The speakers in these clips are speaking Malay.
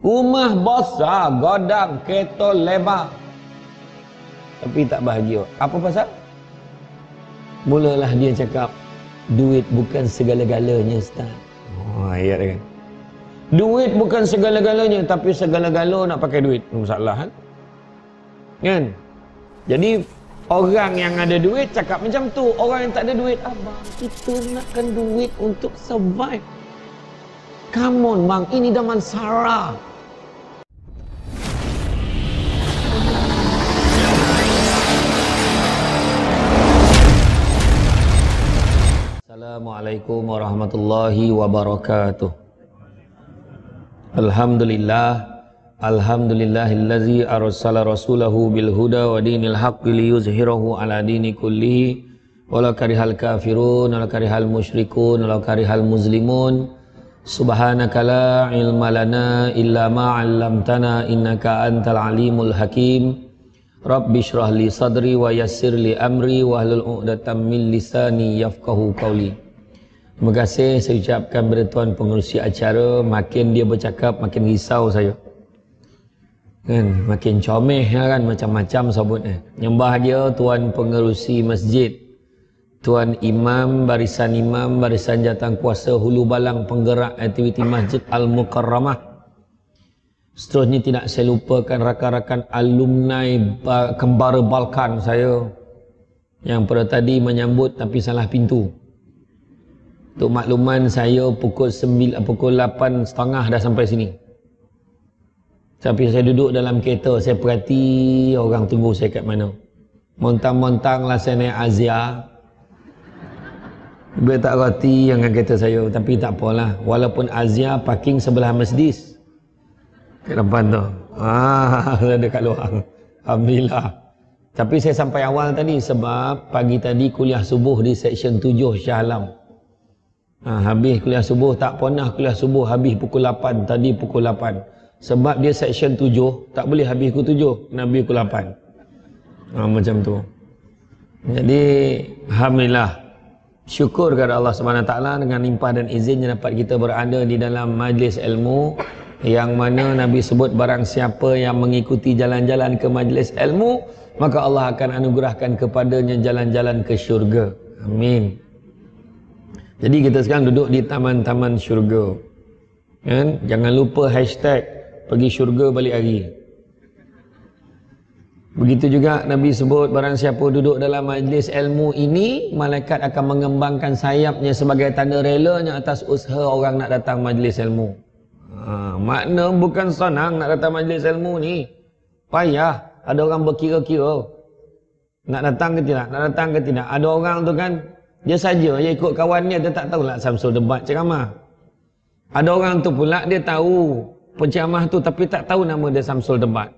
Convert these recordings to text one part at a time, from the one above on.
Rumah besar, godang, kereta lebar. Tapi tak bahagia. Apa pasal? Mulalah dia cakap, duit bukan segala-galanya, Ustaz. Oh, ayat kan? Duit bukan segala-galanya, tapi segala-galanya nak pakai duit. Masalah, kan? Kan? Jadi, orang yang ada duit cakap macam tu. Orang yang tak ada duit, Abang, kita nakkan duit untuk survive. Come on, bang. Ini zaman Sarah. Assalamualaikum warahmatullahi wabarakatuh Alhamdulillah Alhamdulillahillazi arsala rasulahu bilhuda wa dinil haqqi liyuzhirahu ala dini kullihi Walau karihal kafirun, walau karihal musyrikun, walau karihal muzlimun Subhanaka la ilma lana illa ma'allamtana innaka antal alimul hakim Rabbi syrah li sadri wa yassir li amri wa ahlul u'datan min lisani yafkahu qawli Terima kasih saya ucapkan kepada tuan pengurusi acara makin dia bercakap makin risau saya. Kan makin comeh lah kan macam-macam sebutnya. Nyembah dia tuan pengurusi masjid. Tuan Imam, barisan Imam, barisan jatang kuasa hulu balang penggerak aktiviti Masjid Al-Mukarramah. Seterusnya tidak saya lupakan rakan-rakan alumni kembara Balkan saya yang pada tadi menyambut tapi salah pintu. Untuk makluman saya pukul sembil eh, pukul 8.30 dah sampai sini. Tapi saya duduk dalam kereta, saya perhati orang tunggu saya kat mana. Montang-montang lah saya naik Azia. Dia tak rati dengan kereta saya. Tapi tak apalah. Walaupun Azia parking sebelah masjid. Kat depan tu. Ah, saya ada kat luar. Alhamdulillah. Tapi saya sampai awal tadi sebab pagi tadi kuliah subuh di Seksyen 7 Shah Ha, habis kuliah subuh, tak pernah kuliah subuh habis pukul 8, tadi pukul 8. Sebab dia section 7, tak boleh habis pukul 7, nabi pukul 8. Ha, macam tu. Jadi, Alhamdulillah. Syukur kepada Allah SWT dengan limpah dan izin yang dapat kita berada di dalam majlis ilmu. Yang mana Nabi sebut barang siapa yang mengikuti jalan-jalan ke majlis ilmu, maka Allah akan anugerahkan kepadanya jalan-jalan ke syurga. Amin. Jadi kita sekarang duduk di taman-taman syurga. Kan? Jangan lupa hashtag pergi syurga balik hari. Begitu juga Nabi sebut barang siapa duduk dalam majlis ilmu ini, malaikat akan mengembangkan sayapnya sebagai tanda relanya atas usaha orang nak datang majlis ilmu. Ha, makna bukan senang nak datang majlis ilmu ni. Payah. Ada orang berkira-kira. Nak datang ke tidak? Nak datang ke tidak? Ada orang tu kan dia saja yang ikut kawan dia, dia tak tahu lah Samsul debat ceramah. Ada orang tu pula dia tahu penceramah tu tapi tak tahu nama dia Samsul debat.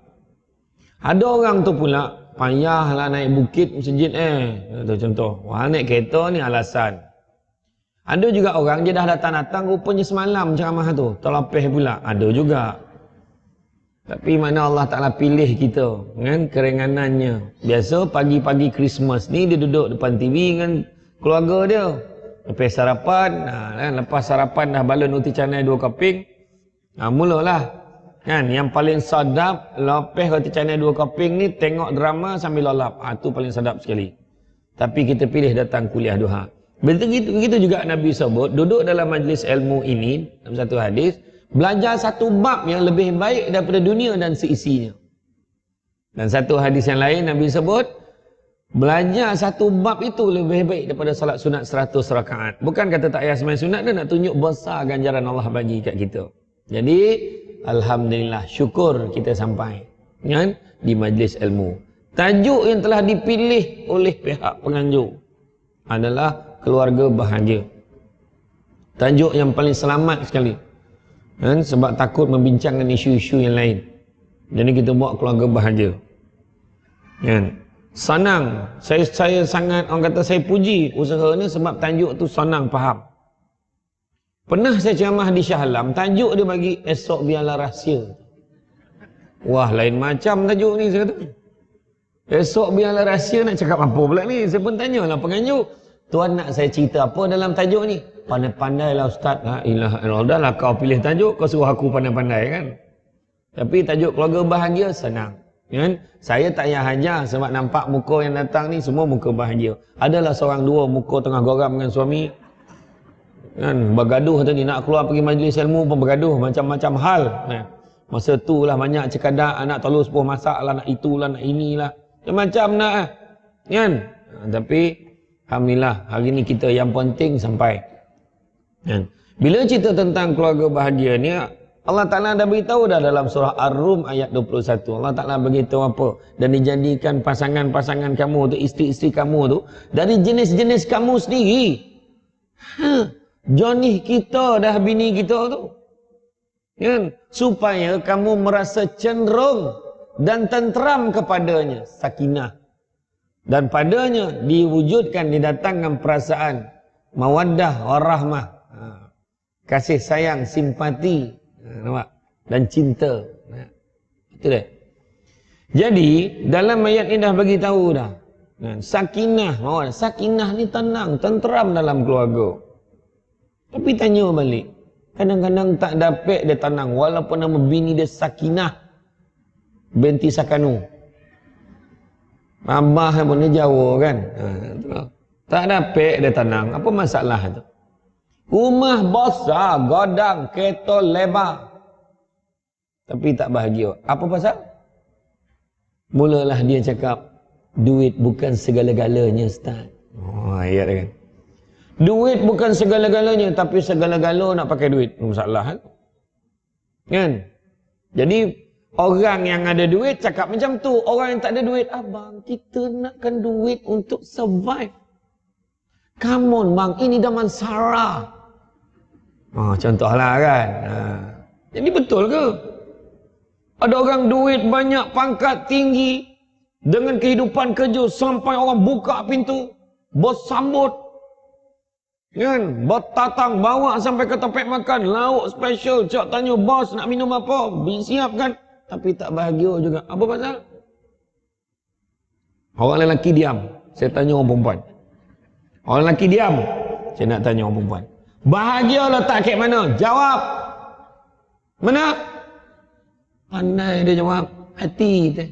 Ada orang tu pula lah naik bukit masjid eh. Contoh contoh. Wah naik kereta ni alasan. Ada juga orang dia dah datang-datang rupanya semalam ceramah tu. Terlepih pula. Ada juga. Tapi mana Allah Ta'ala pilih kita dengan keringanannya. Biasa pagi-pagi Christmas ni dia duduk depan TV dengan keluarga dia lepas sarapan ha, lepas sarapan dah balon roti canai dua keping ha, mulalah kan yang paling sedap lepas roti canai dua keping ni tengok drama sambil lalap ha, ah, tu paling sedap sekali tapi kita pilih datang kuliah duha begitu, begitu juga Nabi sebut duduk dalam majlis ilmu ini dalam satu hadis belajar satu bab yang lebih baik daripada dunia dan seisinya dan satu hadis yang lain Nabi sebut Belajar satu bab itu lebih baik daripada solat sunat seratus rakaat. Bukan kata tak payah semain sunat, dia nak tunjuk besar ganjaran Allah bagi kat kita. Jadi, Alhamdulillah, syukur kita sampai kan, di majlis ilmu. Tajuk yang telah dipilih oleh pihak penganjur adalah keluarga bahagia. Tajuk yang paling selamat sekali. Kan? Sebab takut membincangkan isu-isu yang lain. Jadi kita buat keluarga bahagia. Kan? Ya sanang saya saya sangat orang kata saya puji usaha ni sebab tanjuk tu sanang faham pernah saya ceramah di Shah Alam tanjuk dia bagi esok biarlah rahsia wah lain macam tanjuk ni saya kata esok biarlah rahsia nak cakap apa pula ni saya pun tanya tanyalah penganjuk tuan nak saya cerita apa dalam tajuk ni pandai pandai lah ustaz ha ilah dah lah kau pilih tajuk kau suruh aku pandai-pandai kan tapi tajuk keluarga bahagia senang Kan? Saya tak payah hajar sebab nampak muka yang datang ni semua muka bahagia. Adalah seorang dua muka tengah goram dengan suami. Kan? Bergaduh tadi nak keluar pergi majlis ilmu pun bergaduh macam-macam hal. Kan? Masa tu lah banyak cekadak anak telur sepuluh masak lah nak itulah nak inilah. Macam-macam nak lah. Kan? Ha, tapi Alhamdulillah hari ni kita yang penting sampai. Kan? Bila cerita tentang keluarga bahagia ni Allah Ta'ala dah beritahu dah dalam surah Ar-Rum ayat 21. Allah Ta'ala beritahu apa? Dan dijadikan pasangan-pasangan kamu tu, isteri-isteri kamu tu. Dari jenis-jenis kamu sendiri. Huh. Ha, Johnny kita dah bini kita tu. Kan? Supaya kamu merasa cenderung dan tenteram kepadanya. Sakinah. Dan padanya diwujudkan, didatangkan perasaan. Mawaddah warahmah. Ha. Kasih sayang, simpati, Eh, nampak? Dan cinta. itu eh, tak? Jadi, dalam ayat ni dah bagi tahu dah. Eh, sakinah, mohon. Sakinah ni tenang, tenteram dalam keluarga. Tapi tanya balik. Kadang-kadang tak dapat dia tenang. Walaupun nama bini dia Sakinah. Binti Sakanu. Mabah pun dia Jawa kan. tak dapat dia tenang. Apa masalah tu? Rumah besar, godang, kereta lebar. Tapi tak bahagia. Apa pasal? Mulalah dia cakap, duit bukan segala-galanya Ustaz. Oh, ayat kan? Duit bukan segala-galanya, tapi segala-gala nak pakai duit. Masalah kan? Kan? Jadi, orang yang ada duit cakap macam tu. Orang yang tak ada duit, abang, kita nakkan duit untuk survive. Come on bang, ini zaman Sarah. Ha, contohlah kan. Ha. Jadi betul ke? Ada orang duit banyak, pangkat tinggi. Dengan kehidupan kerja sampai orang buka pintu. Bersambut. Kan? batatang bawa sampai ke tempat makan. Lauk special. Cak tanya bos nak minum apa. Siapkan. Tapi tak bahagia juga. Apa pasal? Orang lelaki diam. Saya tanya orang perempuan. Orang lelaki diam. Saya nak tanya orang perempuan. Bahagia lah kek mana? Jawab. Mana? Pandai dia jawab. Hati dia.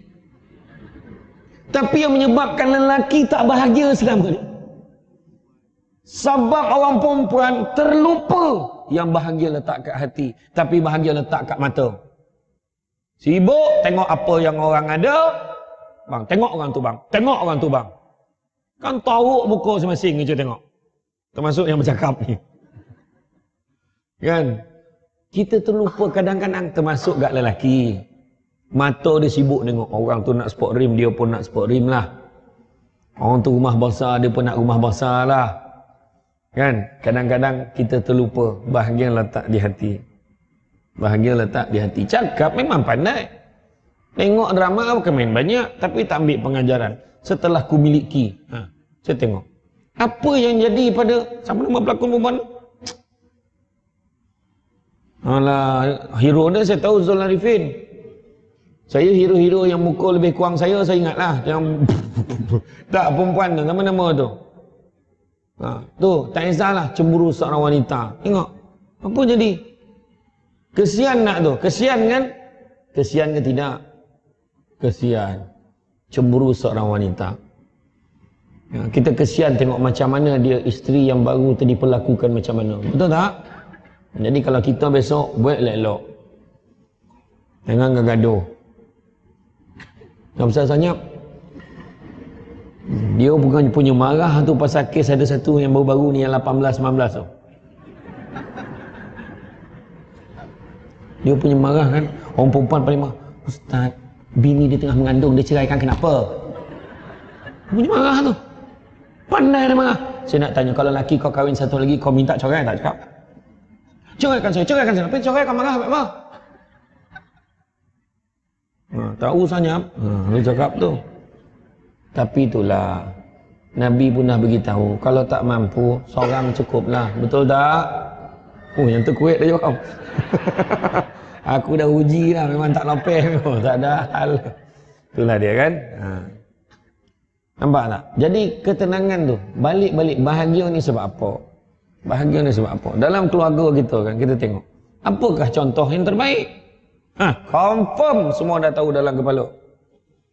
Tapi yang menyebabkan lelaki tak bahagia selama Sebab orang perempuan terlupa yang bahagia letak kat hati. Tapi bahagia letak kat mata. Sibuk tengok apa yang orang ada. Bang, tengok orang tu bang. Tengok orang tu bang. Kan tahu muka semasing ni cuba tengok. Termasuk yang bercakap ni. Kan? Kita terlupa kadang-kadang termasuk gak lelaki. Mata dia sibuk tengok orang tu nak sport rim, dia pun nak sport rim lah. Orang tu rumah basah, dia pun nak rumah basah lah. Kan? Kadang-kadang kita terlupa bahagian letak di hati. bahagian letak di hati. Cakap memang pandai. Tengok drama bukan main banyak, tapi tak ambil pengajaran. Setelah ku miliki. Ha, saya tengok. Apa yang jadi pada sama nama pelakon perempuan Alah, hero dia saya tahu Zul Arifin. Saya hero-hero yang muka lebih kurang saya, saya ingatlah. Yang... tak, perempuan tu. Nama nama tu. Ha, tu, tak kisah cemburu seorang wanita. Tengok. Apa jadi? Kesian nak tu. Kesian kan? Kesian ke tidak? Kesian. Cemburu seorang wanita. Ya, kita kesian tengok macam mana dia isteri yang baru tadi perlakukan macam mana. Betul tak? Jadi kalau kita besok buat lelok. Jangan gaduh. Sebab saya dia bukan punya marah tu pasal kes ada satu yang baru-baru ni yang 18 19 tu. Dia punya marah kan orang perempuan paling marah. Ustaz, bini dia tengah mengandung dia ceraikan kenapa? Dia punya marah tu. Pandai dia marah. Saya nak tanya kalau laki kau kahwin satu lagi kau minta cerai tak cakap? Ceraikan saya, ceraikan saya. Apa ceraikan marah apa? Ha, tahu sanyap. Ha, dia cakap tu. Tapi itulah. Nabi pun dah beritahu. Kalau tak mampu, seorang cukuplah. Betul tak? Oh, yang tu terkuit dah jawab. Aku dah uji lah. Memang tak lopeh. Oh, tak ada hal. Itulah dia kan? Ha. Nampak tak? Jadi ketenangan tu. Balik-balik bahagia ni sebab apa? Bahagia ni sebab apa? Dalam keluarga kita kan, kita tengok. Apakah contoh yang terbaik? Ha, confirm semua dah tahu dalam kepala.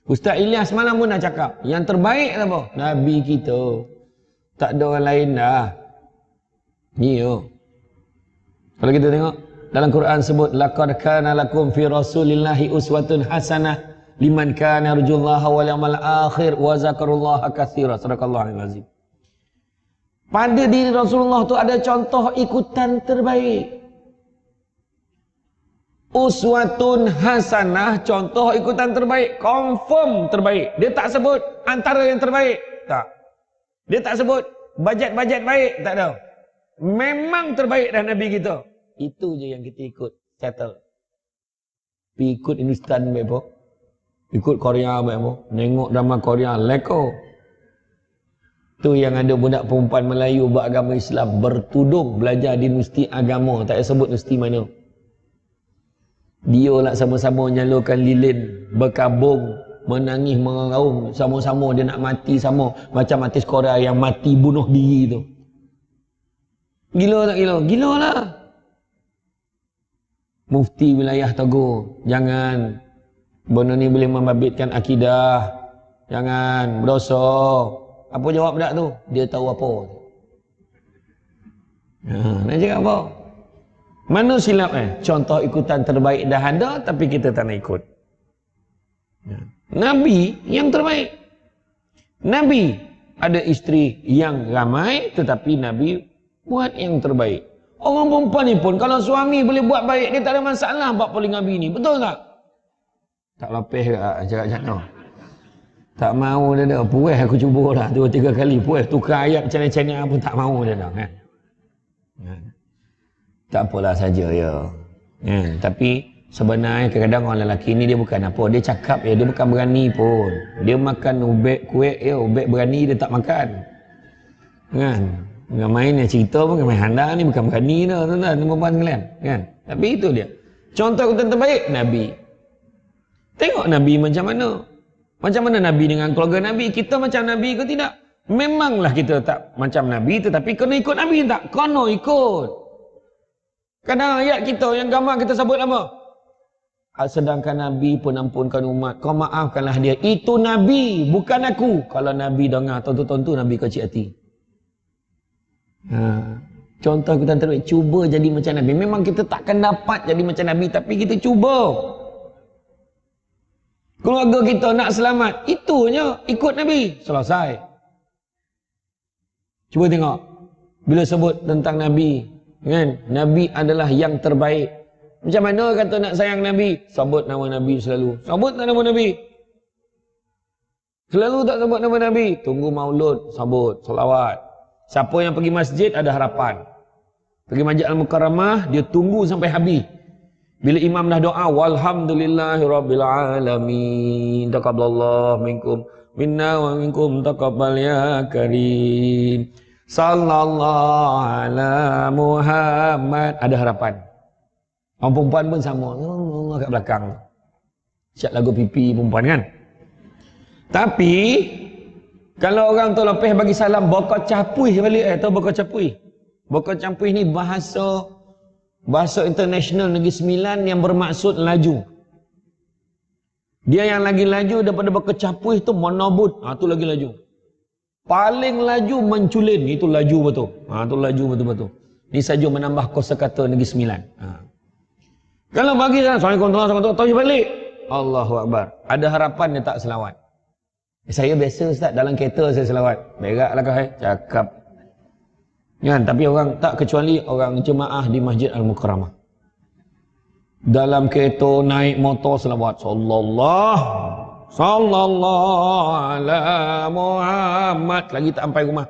Ustaz Ilyas malam pun nak cakap. Yang terbaik apa? Nabi kita. Tak ada orang lain dah. Ni yo. Kalau kita tengok. Dalam Quran sebut. Laqad kana lakum fi rasulillahi uswatun hasanah. Liman kana rujullaha wal amal akhir. Wa zakarullaha kathira. Sadakallah alazim. Al pada diri Rasulullah tu ada contoh ikutan terbaik. Uswatun hasanah contoh ikutan terbaik. Confirm terbaik. Dia tak sebut antara yang terbaik. Tak. Dia tak sebut bajet-bajet baik. Tak ada. Memang terbaik dah Nabi kita. Itu je yang kita ikut. Settle. Pergi ikut Hindustan, Bebo. Ikut Korea, Bebo. Nengok drama Korea. Leko. Leko. Tu yang ada budak perempuan Melayu agama Islam bertudung belajar di universiti agama. Tak payah sebut universiti mana. Dia lah sama-sama nyalurkan lilin, berkabung, menangis, mengaung. Sama-sama dia nak mati sama. Macam artis Korea yang mati bunuh diri tu. Gila tak gila? Gila lah. Mufti wilayah Tago, Jangan. Benda ni boleh membabitkan akidah. Jangan. Berosok. Apa jawab budak tu? Dia tahu apa. Ha, nak cakap apa? Mana silap eh? Contoh ikutan terbaik dah ada tapi kita tak nak ikut. Ha. Nabi yang terbaik. Nabi ada isteri yang ramai tetapi Nabi buat yang terbaik. Orang perempuan ni pun kalau suami boleh buat baik dia tak ada masalah buat paling Nabi ni. Betul tak? Tak lapih ke cakap-cakap. Ah, tak mau dia dah. Puas aku cuba lah. Dua tiga kali puas. Tukar ayat macam-macam apa tak mau dia dah. Kan? Ya. Tak apalah saja ya. Hmm. Tapi sebenarnya kadang-kadang orang lelaki ni dia bukan apa. Dia cakap ya. Dia bukan berani pun. Dia makan ubek kuek ya. Ubek berani dia tak makan. Kan? Bukan main yang cerita pun. main handa ni bukan berani dah. Tuan-tuan. Nombor puan kalian. Kan? Tapi itu dia. Contoh aku tentang baik. Nabi. Tengok Nabi macam mana. Macam mana Nabi dengan keluarga Nabi? Kita macam Nabi ke tidak? Memanglah kita tak macam Nabi tetapi kena ikut Nabi tak? Kena ikut. Kadang ayat kita yang gambar kita sebut apa? Ah, sedangkan Nabi pun ampunkan umat. Kau maafkanlah dia. Itu Nabi, bukan aku. Kalau Nabi dengar, tentu tu Nabi kecil hati. Ha. Contoh kita terbaik, cuba jadi macam Nabi. Memang kita takkan dapat jadi macam Nabi, tapi kita cuba. Keluarga kita nak selamat. Itunya ikut Nabi. Selesai. Cuba tengok. Bila sebut tentang Nabi. Kan? Nabi adalah yang terbaik. Macam mana kata nak sayang Nabi? Sebut nama Nabi selalu. Sebut tak nama Nabi? Selalu tak sebut nama Nabi? Tunggu maulud. Sebut. Salawat. Siapa yang pergi masjid ada harapan. Pergi majlis Al-Mukarramah, dia tunggu sampai habis. Bila imam dah doa, walhamdulillahi rabbil alamin. Taqabbalallahu minkum minna wa minkum taqabbal ya karim. Sallallahu ala Muhammad. Ada harapan. Orang perempuan pun sama. Allah kat belakang. Siap lagu pipi perempuan kan? Tapi, kalau orang tu lepih bagi salam, bokok capuih balik. Eh, tahu bokok capuih? Bokok capuih ni bahasa Bahasa international negeri sembilan yang bermaksud laju. Dia yang lagi laju daripada berkecapui itu monobut. Ha, itu lagi laju. Paling laju menculin. Itu laju betul. Ha, itu laju betul-betul. Ini saja menambah kosa kata negeri sembilan. Ha. Kalau bagi saya sana, Assalamualaikum warahmatullahi wabarakatuh. balik. Allahu Akbar. Ada harapan dia tak selawat. Saya biasa Ustaz dalam kereta saya selawat. Beraklah kau. Cakap Kan? Tapi orang tak kecuali orang jemaah di Masjid Al-Mukarramah. Dalam kereta naik motor selawat sallallahu sallallahu ala Muhammad lagi tak sampai rumah.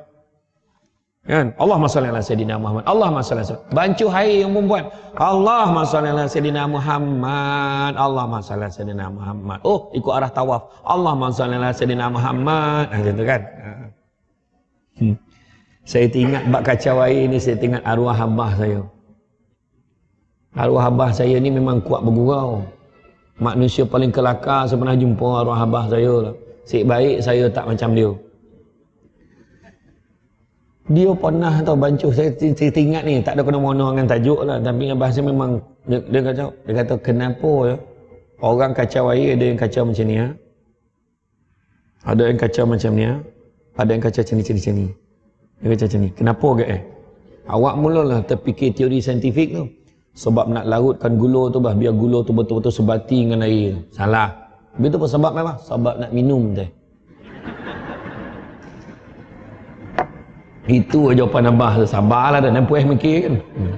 Ya Allah masalli ala sayidina Muhammad. Allah masalli ala. Bancu hai yang membuat. Allah masalli ala sayidina Muhammad. Allah masalli ala sayidina Muhammad. Oh, ikut arah tawaf. Allah masalli ala sayidina Muhammad. Ha, nah, gitu kan. Ha. Hmm. Saya teringat bak kacau air ni saya teringat arwah abah saya. Arwah abah saya ni memang kuat bergurau. Manusia paling kelakar saya pernah jumpa arwah abah saya lah. Sik baik saya tak macam dia. Dia pernah tahu bancuh saya teringat ni tak ada kena mengena dengan tajuk lah tapi abah saya memang dia, dia kata dia kata kenapa ya? Orang kacau air ada yang kacau macam ni ya? Ada yang kacau macam ni ya? Ada yang kacau macam ni macam ni. Macam ni. Dia kata macam ni, kenapa ke eh? Awak mulalah terfikir teori saintifik tu. Sebab nak larutkan gula tu bah, biar gula tu betul-betul sebati dengan air tu. Salah. Itu pun sebab memang, sebab nak minum tu. Itu jawapan Abah tu. Sabarlah dah. Nampu eh mikir kan. Hmm.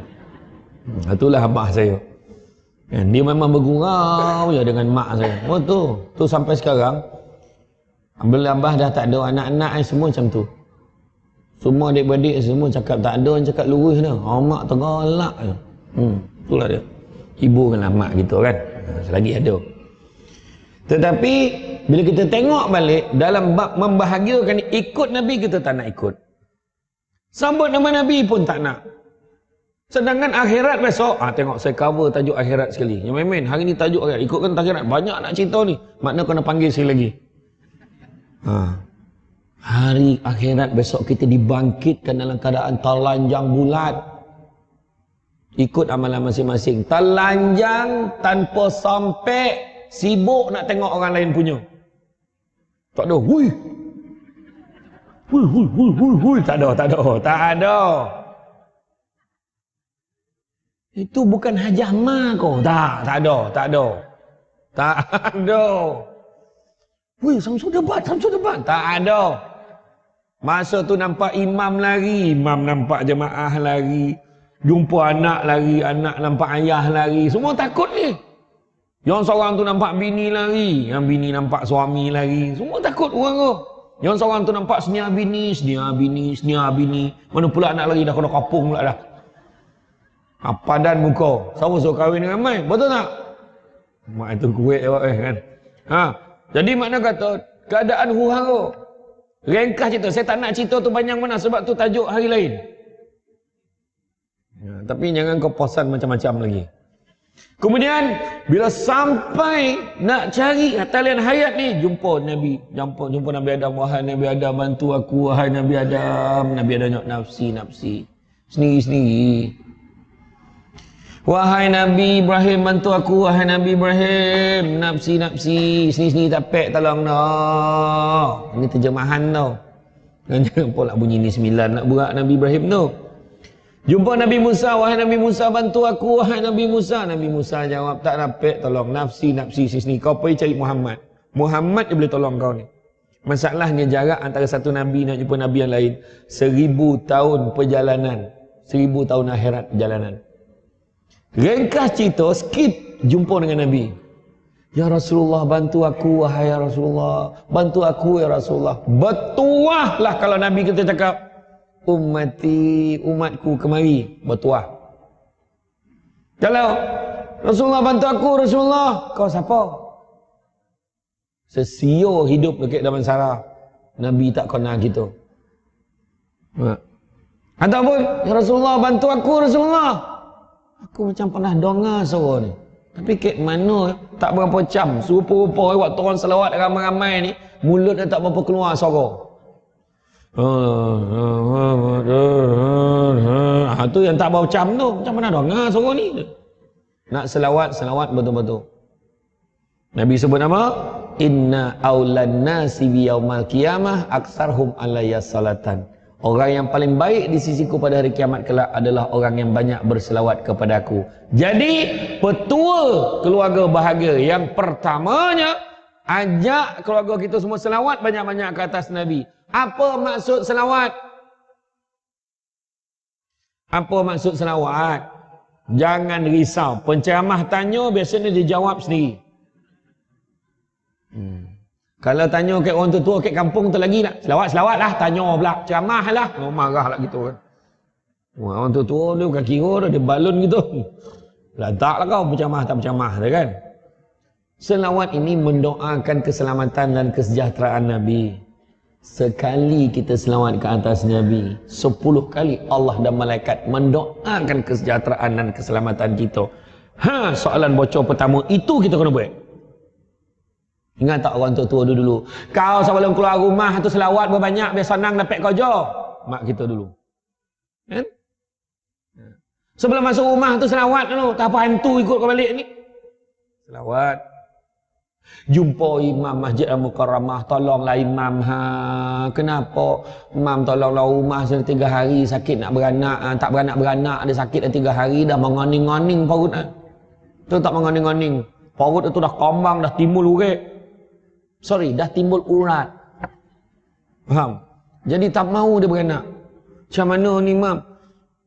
hmm itulah Abah saya. Kan, dia memang bergurau je dengan mak saya. Oh tu. Tu sampai sekarang. Bila Abah dah tak ada anak-anak eh, semua macam tu. Semua adik-beradik semua cakap tak ada yang cakap lurus dah. Ha oh, mak tergelak je. Hmm, itulah dia. Ibu kena mak gitu kan. Ha, selagi ada. Tetapi bila kita tengok balik dalam bab membahagiakan ikut Nabi kita tak nak ikut. Sambut nama Nabi pun tak nak. Sedangkan akhirat besok, ah tengok saya cover tajuk akhirat sekali. Yang main-main, hari ni tajuk akhirat. Ikutkan akhirat. Banyak nak cerita ni. Makna kena panggil saya lagi. Ha. Hari akhirat besok kita dibangkitkan dalam keadaan telanjang bulat. Ikut amalan masing-masing. Telanjang tanpa sampai sibuk nak tengok orang lain punya. Tak ada. Hui. Hui, hui, hui, hui, hui. Tak ada, tak ada. Tak ada. Itu bukan hajah ma kau. Tak, tak ada, tak ada. Tak ada. Hui, samsu debat, samsu debat. Tak Tak ada. Masa tu nampak imam lari, imam nampak jemaah lari. Jumpa anak lari, anak nampak ayah lari. Semua takut ni. Yang seorang tu nampak bini lari, yang bini nampak suami lari. Semua takut orang tu. Yang seorang tu nampak senia bini, senia bini, senia bini. Mana pula anak lari dah kena kapung pula dah. Apa ah, dan muka? Sama suruh kahwin dengan mai? Betul tak? Mak itu kuat jawab eh kan. Ha. Jadi makna kata keadaan huru-hara. Rengkah cerita. Saya tak nak cerita tu banyak mana sebab tu tajuk hari lain. Ya, tapi jangan kau posan macam-macam lagi. Kemudian bila sampai nak cari talian hayat ni jumpa Nabi jumpa jumpa Nabi Adam wahai Nabi Adam bantu aku wahai Nabi Adam Nabi Adam nak nafsi nafsi sendiri sendiri Wahai Nabi Ibrahim bantu aku Wahai Nabi Ibrahim Nafsi nafsi Sini sini tak pek tolong no. Ini terjemahan tau no. Jangan pula bunyi ni sembilan nak buat Nabi Ibrahim tu no. Jumpa Nabi Musa Wahai Nabi Musa bantu aku Wahai Nabi Musa Nabi Musa jawab tak dapat tolong Nafsi nafsi sini sini Kau pergi cari Muhammad Muhammad dia boleh tolong kau ni Masalahnya jarak antara satu Nabi nak jumpa Nabi yang lain Seribu tahun perjalanan Seribu tahun akhirat perjalanan Ringkas cerita, skip jumpa dengan Nabi. Ya Rasulullah, bantu aku, wahai ya Rasulullah. Bantu aku, ya Rasulullah. Bertuahlah kalau Nabi kita cakap, umati, umatku kemari, bertuah. Kalau Rasulullah bantu aku, Rasulullah, kau siapa? Sesio hidup dekat zaman sara, Nabi tak kenal kita. Ha. Ataupun, Ya Rasulullah, bantu aku, Rasulullah. Aku macam pernah dengar suara ni. Tapi kek mana eh? tak berapa cam. Serupa-rupa eh, waktu orang selawat ramai-ramai ni. Mulut dia tak berapa keluar suara. Ha, tu yang tak bau cam tu macam mana dengar suara ni nak selawat selawat betul-betul Nabi sebut nama inna aulan nasi biyaumal qiyamah aksarhum alayya salatan Orang yang paling baik di sisiku pada hari kiamat kelak adalah orang yang banyak berselawat kepada aku. Jadi, petua keluarga bahagia yang pertamanya, ajak keluarga kita semua selawat banyak-banyak ke atas Nabi. Apa maksud selawat? Apa maksud selawat? Jangan risau. Penceramah tanya, biasanya dia jawab sendiri. Hmm. Kalau tanya ke orang tua-tua ke kampung tu lagi nak selawat-selawat lah. Tanya pula. Ceramah lah. Oh, marah lah gitu kan. Wah, orang tua-tua tu kaki kira dah. Dia balon gitu. Lantak lah kau bercamah tak bercamah dia kan. Selawat ini mendoakan keselamatan dan kesejahteraan Nabi. Sekali kita selawat ke atas Nabi. Sepuluh kali Allah dan malaikat mendoakan kesejahteraan dan keselamatan kita. Ha, soalan bocor pertama. Itu kita kena buat. Ingat tak orang tua-tua dulu-dulu? Kau sebelum keluar rumah tu selawat banyak, biar senang dapat kerja. Mak kita dulu. Kan? Ya. Sebelum masuk rumah tu selawat tu Tak apa hantu ikut kau balik ni. Selawat. Jumpa imam masjid al-mukarramah. Tolonglah imam. Ha. Kenapa? Imam tolonglah rumah sudah tiga hari. Sakit nak beranak. Ha. Tak beranak-beranak. dia sakit dah tiga hari. Dah mengoning-ngoning parut. Ha. Tu tak mengoning-ngoning. Parut tu dah kambang. Dah timbul urek. Sorry, dah timbul urat. Faham? Jadi tak mau dia beranak. Macam mana ni imam?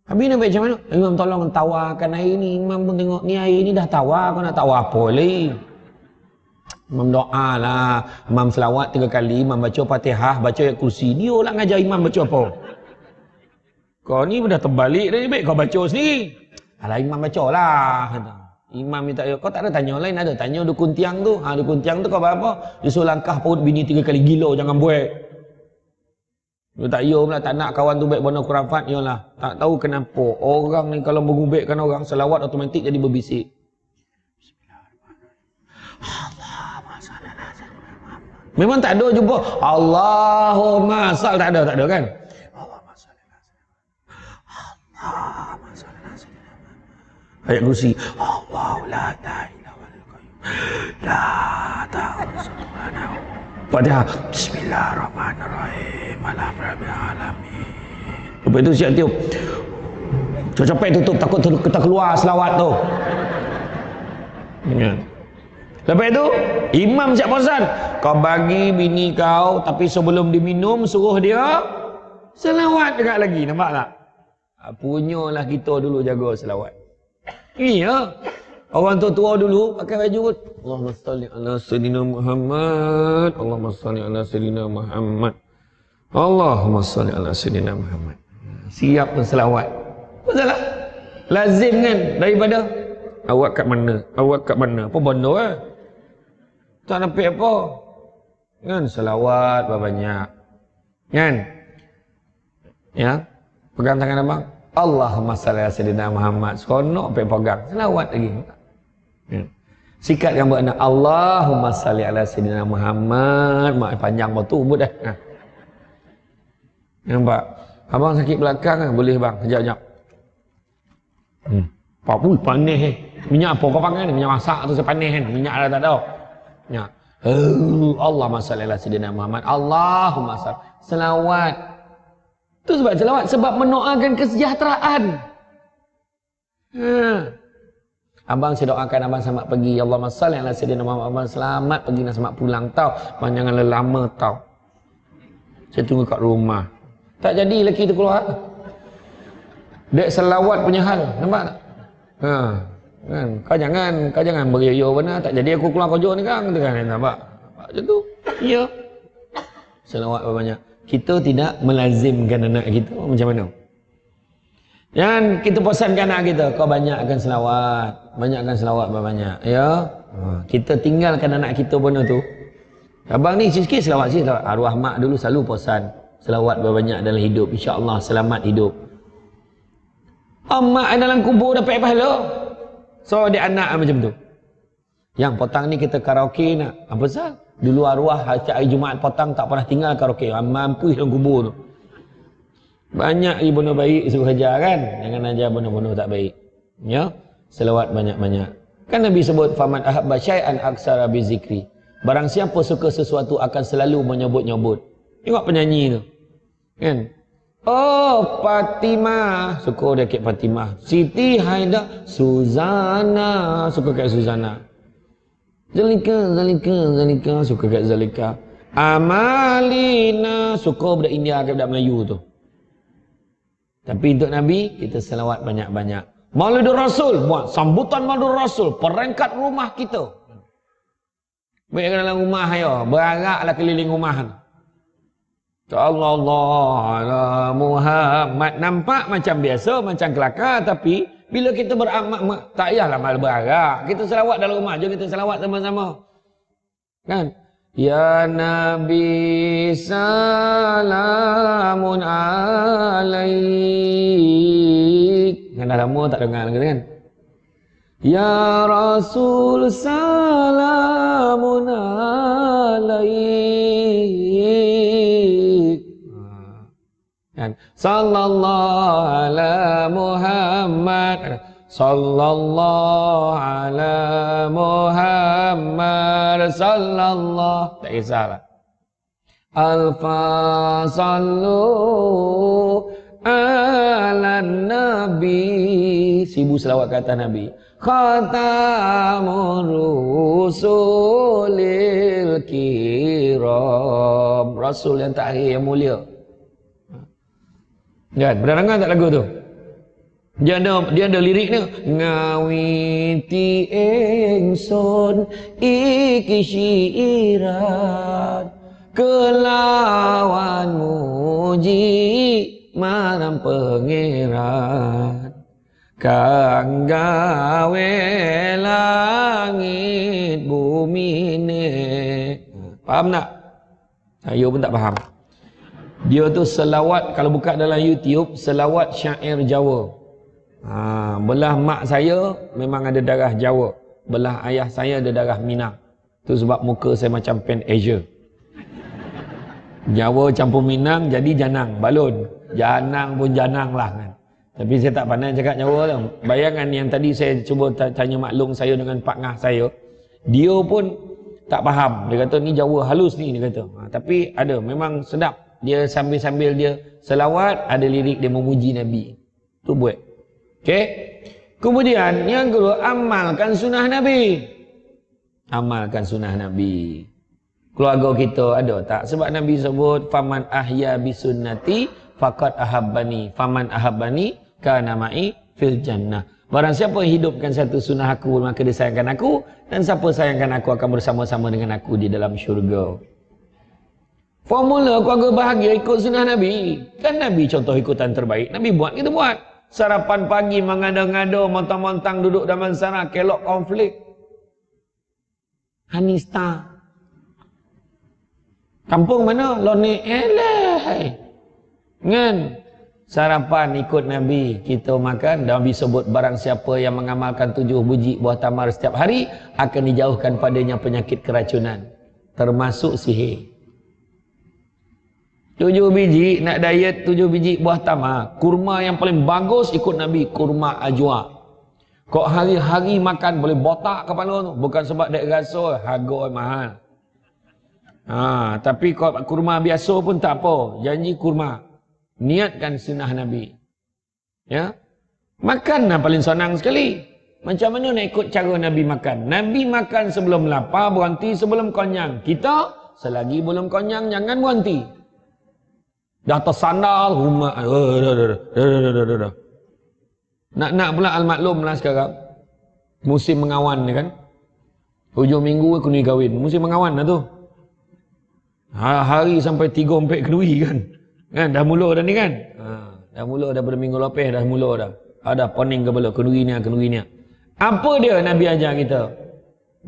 Habis nak baik macam mana? Eh, imam tolong tawarkan air ni. Imam pun tengok ni air ni dah tawar. Kau nak tawar apa lagi? Imam doa lah. Imam selawat tiga kali. Imam baca patihah. Baca ayat kursi. Dia lah ngajar imam baca apa. Kau ni dah terbalik dah ni baik. Kau baca sendiri. Alah imam baca lah. Kata. Imam minta ya, kau tak ada tanya lain ada tanya dukun tiang tu. Ha dukun tiang tu kau buat apa? Dia suruh langkah perut bini tiga kali gila jangan buat. Dia tak ya pula tak nak kawan tu baik bono kurafat iyalah. Tak tahu kenapa orang ni kalau mengubekkan orang selawat automatik jadi berbisik. Allah masalah Memang tak ada jumpa Allahumma sal tak ada tak ada kan? ayat kursi Allah la ta'ina wal qayyum la ta'ina Fatihah Bismillahirrahmanirrahim Malam Rabi Alamin Lepas itu siap tiup Cepat-cepat tutup takut kita keluar selawat tu ya. Lepas itu Imam siap pasal Kau bagi bini kau Tapi sebelum diminum suruh dia Selawat dekat lagi nampak tak Punyalah kita dulu jaga selawat Ni ya. Orang tua-tua dulu pakai baju kot. Allahumma salli ala Sayyidina Muhammad. Allahumma salli ala Sayyidina Muhammad. Allahumma salli ala Sayyidina Muhammad. Siap berselawat. Betul tak? Lazim kan daripada awak kat mana? Awak kat mana? Apa benda eh? Tak nampak apa? Kan selawat banyak. Kan? Ya. Pegang tangan abang. Allahumma salli ala sayyidina Muhammad. Seronok pergi pegang. Selawat lagi. Ya. Sikat yang berkena. Allahumma salli ala sayyidina Muhammad. Mak eh, panjang waktu umut dah. Ha. Nampak? Abang sakit belakang kan? Boleh bang. Sekejap, sekejap. Hmm. Pak pun panas eh. Minyak apa kau panggil Minyak masak tu saya panas kan? Minyak dah tak tahu. Minyak. Oh, Allahumma salli ala sayyidina Muhammad. Allahumma salli. Selawat. Itu sebab selawat. Sebab menoakan kesejahteraan. Hmm. Abang saya doakan abang selamat pergi. Ya Allah masal yang lah sedia nama abang selamat pergi dan selamat pulang tau. Abang jangan lama tau. Saya tunggu kat rumah. Tak jadi lelaki tu keluar. Dek selawat punya hal. Nampak tak? Ha. Kan? Kau jangan, kau jangan beri yo benar. Lah. Tak jadi aku keluar kau jauh ni kang, tengok ni nampak? Nampak macam tu. yo, ya. Selawat banyak kita tidak melazimkan anak kita oh, macam mana? Dan kita pesankan anak kita, kau banyakkan selawat. Banyakkan selawat banyak-banyak. Ya? Ha, kita tinggalkan anak kita pun tu. Abang ni sikit-sikit selawat, sikit selawat. Arwah mak dulu selalu pesan selawat banyak-banyak dalam hidup. InsyaAllah selamat hidup. Amak oh, dalam kubur dapat apa pahala. So dia anak macam tu. Yang petang ni kita karaoke nak. Apa sah? Dulu arwah setiap hari Jumaat petang tak pernah tinggal rukia. mampu dalam kubur tu. Banyak ibu bunuh baik suruh hajar kan. Jangan ajar bunuh-bunuh tak baik. Ya. Selawat banyak-banyak. Kan Nabi sebut faman ahabba syai'an aksara bi zikri. Barang siapa suka sesuatu akan selalu menyebut-nyebut. Tengok penyanyi tu. Kan? Oh Fatimah, suka dia kek Fatimah. Siti Haida, Suzana, suka kek Suzana. Zalika, Zalika, Zalika, suka kat Zalika. Amalina, suka budak India ke budak Melayu tu. Tapi untuk Nabi, kita selawat banyak-banyak. Maulidur Rasul, buat sambutan Maulidur Rasul, perangkat rumah kita. Baik ke dalam rumah, ya. Beraraklah keliling rumah. Allah Allah Muhammad nampak macam biasa macam kelakar tapi bila kita beramak, tak payahlah mal berharap. Kita selawat dalam rumah je, kita selawat sama-sama. Kan? Ya Nabi salamun alaik. Kan dah lama tak dengar lagi kan? Ya Rasul salamun alaik. kan sallallahu ala muhammad sallallahu ala muhammad sallallahu tak kisahlah alfa sallu ala nabi sibu selawat kata nabi khatamur rusulil kiram rasul yang terakhir yang mulia Kan? Pernah dengar tak lagu tu? Dia ada dia ada lirik ni ngawi ti engson iki syirat kelawan muji marang pangeran kang gawe langit bumi ne Paham tak ayo pun tak faham dia tu selawat kalau buka dalam YouTube selawat syair Jawa. Ha, belah mak saya memang ada darah Jawa. Belah ayah saya ada darah Minang. Tu sebab muka saya macam pen Asia. Jawa campur Minang jadi janang, balon. Janang pun janang lah kan. Tapi saya tak pandai cakap Jawa tu. Bayangan yang tadi saya cuba tanya maklong saya dengan Pak Ngah saya. Dia pun tak faham. Dia kata ni Jawa halus ni dia kata. Ha, tapi ada memang sedap dia sambil-sambil dia selawat ada lirik dia memuji nabi tu buat okey kemudian yang kedua amalkan sunnah nabi amalkan sunnah nabi keluarga kita ada tak sebab nabi sebut faman ahya bisunnati faqad ahabbani faman ahabbani kana ma'i fil jannah Barang siapa yang hidupkan satu sunnah aku, maka dia sayangkan aku. Dan siapa sayangkan aku akan bersama-sama dengan aku di dalam syurga. Formula keluarga bahagia ikut sunnah Nabi. Kan Nabi contoh ikutan terbaik. Nabi buat, kita buat. Sarapan pagi, mengada-ngada, montang-montang duduk dalam sana, kelok konflik. Hanista. Kampung mana? Lonik. Eh, Ngan. Sarapan ikut Nabi. Kita makan. Nabi sebut barang siapa yang mengamalkan tujuh buji buah tamar setiap hari, akan dijauhkan padanya penyakit keracunan. Termasuk sihir. Tujuh biji nak diet tujuh biji buah tama Kurma yang paling bagus ikut Nabi kurma ajwa. Kok hari-hari makan boleh botak kepala tu? Bukan sebab dia rasa harga mahal. Ha, tapi kalau kurma biasa pun tak apa. Janji kurma. Niatkan sunah Nabi. Ya. Makan lah paling senang sekali. Macam mana nak ikut cara Nabi makan? Nabi makan sebelum lapar, berhenti sebelum kenyang. Kita selagi belum kenyang jangan berhenti. Dah tersandar rumah. Eh, eh, eh, nak nak pula al maklum lah sekarang. Musim mengawan ni kan. Hujung minggu aku ni kahwin. Musim mengawan lah tu. Ha, hari sampai tiga ompek kedui kan. Kan dah mula dah ni kan. Ha, dah mula dah pada minggu lepas dah mula dah. Ada pening kepala kedui ni kedui ni. Apa dia Nabi ajar kita?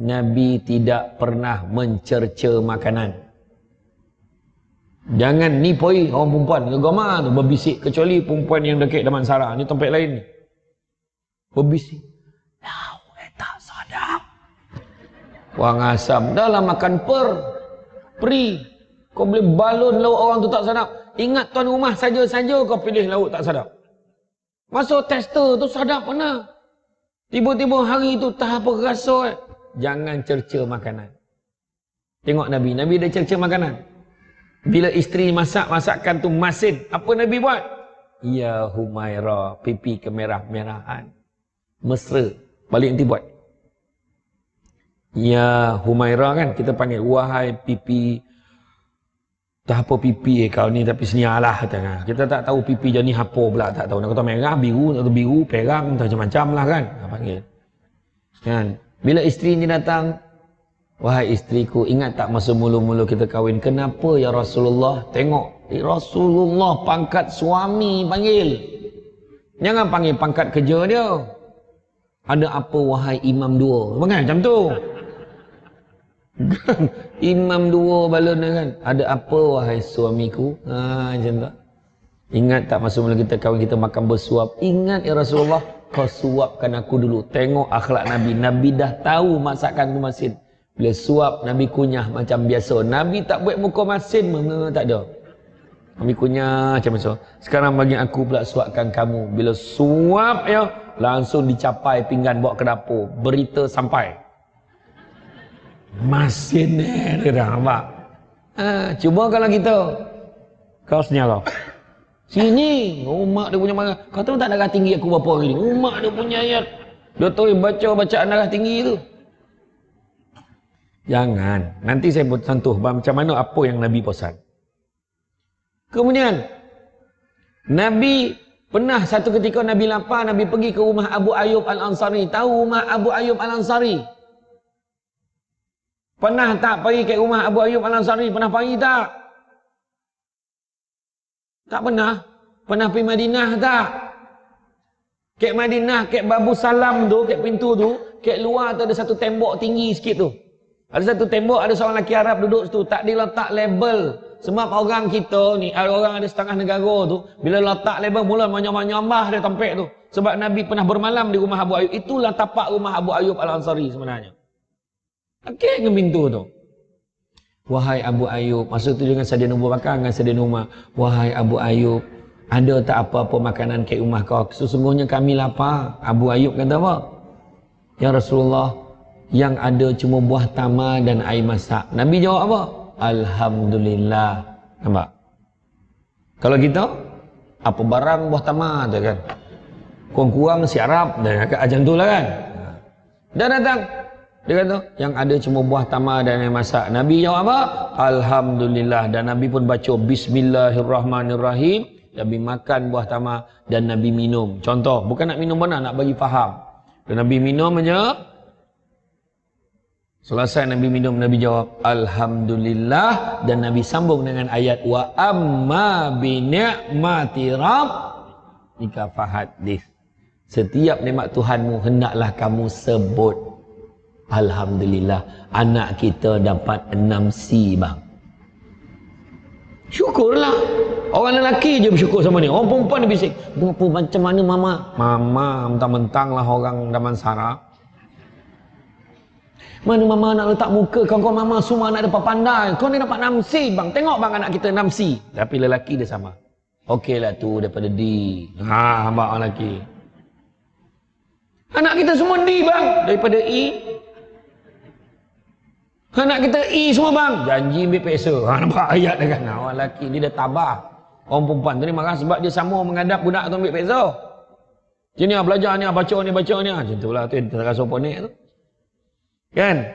Nabi tidak pernah mencerca makanan. Jangan nipoi orang perempuan agama tu berbisik kecuali perempuan yang dekat dengan Sarah ni tempat lain ni. Berbisik. Lau eta eh, sadap. Wang asam dalam makan per pri. Kau boleh balon lauk orang tu tak sadap. Ingat tuan rumah saja-saja kau pilih lauk tak sadap. Masuk tester tu sadap mana? Tiba-tiba hari tu tak apa rasa. Eh. Jangan cerca makanan. Tengok Nabi. Nabi dah cerca makanan. Bila isteri masak masakan tu masin, apa Nabi buat? Ya Humaira, pipi kemerah-merahan. Mesra. Balik nanti buat. Ya Humaira kan, kita panggil wahai pipi. Tak apa pipi eh kau ni tapi sini alah kata kan. Kita tak tahu pipi jadi apa pula tak tahu. Nak kata merah, biru, atau biru, perang, macam-macam lah kan. Kita panggil. Kan? Bila isteri ni datang, Wahai istriku, ingat tak masa mulu-mulu kita kahwin? Kenapa ya Rasulullah? Tengok, eh, Rasulullah pangkat suami panggil. Jangan panggil pangkat kerja dia. Ada apa wahai imam dua? Bukan macam tu. imam dua balon kan? Ada apa wahai suamiku? Ha, macam tak? Ingat tak masa mulu kita kahwin kita makan bersuap? Ingat ya Rasulullah, kau suapkan aku dulu. Tengok akhlak Nabi. Nabi dah tahu masakan tu masin. Bila suap Nabi kunyah macam biasa. Nabi tak buat muka masin pun tak ada. Nabi kunyah macam biasa. Sekarang bagi aku pula suapkan kamu. Bila suap ya, langsung dicapai pinggan bawa ke dapur. Berita sampai. Masin ni eh, dia dah nampak. Ha, cuba kalau kita. Kau senyala. Sini. Umak dia punya mana? Kau tahu tak darah tinggi aku berapa hari ni? Umak dia punya ayat. Dia tahu baca bacaan darah tinggi tu. Jangan. Nanti saya buat contoh macam mana apa yang Nabi pesan. Kemudian Nabi pernah satu ketika Nabi lapar, Nabi pergi ke rumah Abu Ayyub Al-Ansari. Tahu rumah Abu Ayyub Al-Ansari? Pernah tak pergi ke rumah Abu Ayyub Al-Ansari? Pernah pergi tak? Tak pernah. Pernah pergi Madinah tak? Kek Madinah, kek Babu Salam tu, kek pintu tu, kek luar tu ada satu tembok tinggi sikit tu. Ada satu tembok, ada seorang lelaki Arab duduk situ. Tak diletak label. Sebab orang kita ni, orang ada setengah negara tu. Bila letak label, mula menyamah-nyamah dia tempat tu. Sebab Nabi pernah bermalam di rumah Abu Ayub. Itulah tapak rumah Abu Ayub Al-Ansari sebenarnya. Okey ke pintu tu? Wahai Abu Ayub. Masa tu dengan Sadin Umar Bakar, dengan Sadin Umar. Wahai Abu Ayub. Ada tak apa-apa makanan ke rumah kau? Sesungguhnya kami lapar. Abu Ayub kata apa? Ya Rasulullah, yang ada cuma buah tama dan air masak. Nabi jawab apa? Alhamdulillah. Nampak? Kalau kita, apa barang buah tama, tu kan? Kurang-kurang si Arab dan agak macam tu lah kan? Ha. Dan datang. Dia kata, yang ada cuma buah tamar dan air masak. Nabi jawab apa? Alhamdulillah. Dan Nabi pun baca, Bismillahirrahmanirrahim. Nabi makan buah tamar dan Nabi minum. Contoh, bukan nak minum mana, lah, nak bagi faham. Dan Nabi minum je, Selesai Nabi minum, Nabi jawab Alhamdulillah dan Nabi sambung dengan ayat Wa amma bini'mati rab Ika fahadis Setiap nikmat Tuhanmu hendaklah kamu sebut Alhamdulillah Anak kita dapat 6C bang Syukurlah Orang lelaki je bersyukur sama ni Orang perempuan dia bisik Macam mana mama Mama mentang-mentang lah orang zaman sarap mana mama nak letak muka kau-kau mama semua anak depan pandai. Kau ni dapat namsi bang. Tengok bang anak kita namsi. Tapi lelaki dia sama. Okeylah tu daripada di. Ha, hamba lelaki. Anak kita semua di bang. Daripada E. Anak kita E semua bang. Janji ambil peso. Ha, nampak ayat dia kan. Orang lelaki ni dah tabah. Orang perempuan tu ni sebab dia sama mengadap budak tu ambil peso. Jadi ni ah, belajar ni, ah, baca ni, baca ni. Ah, macam tu lah tu yang terasa ponik tu. Kan?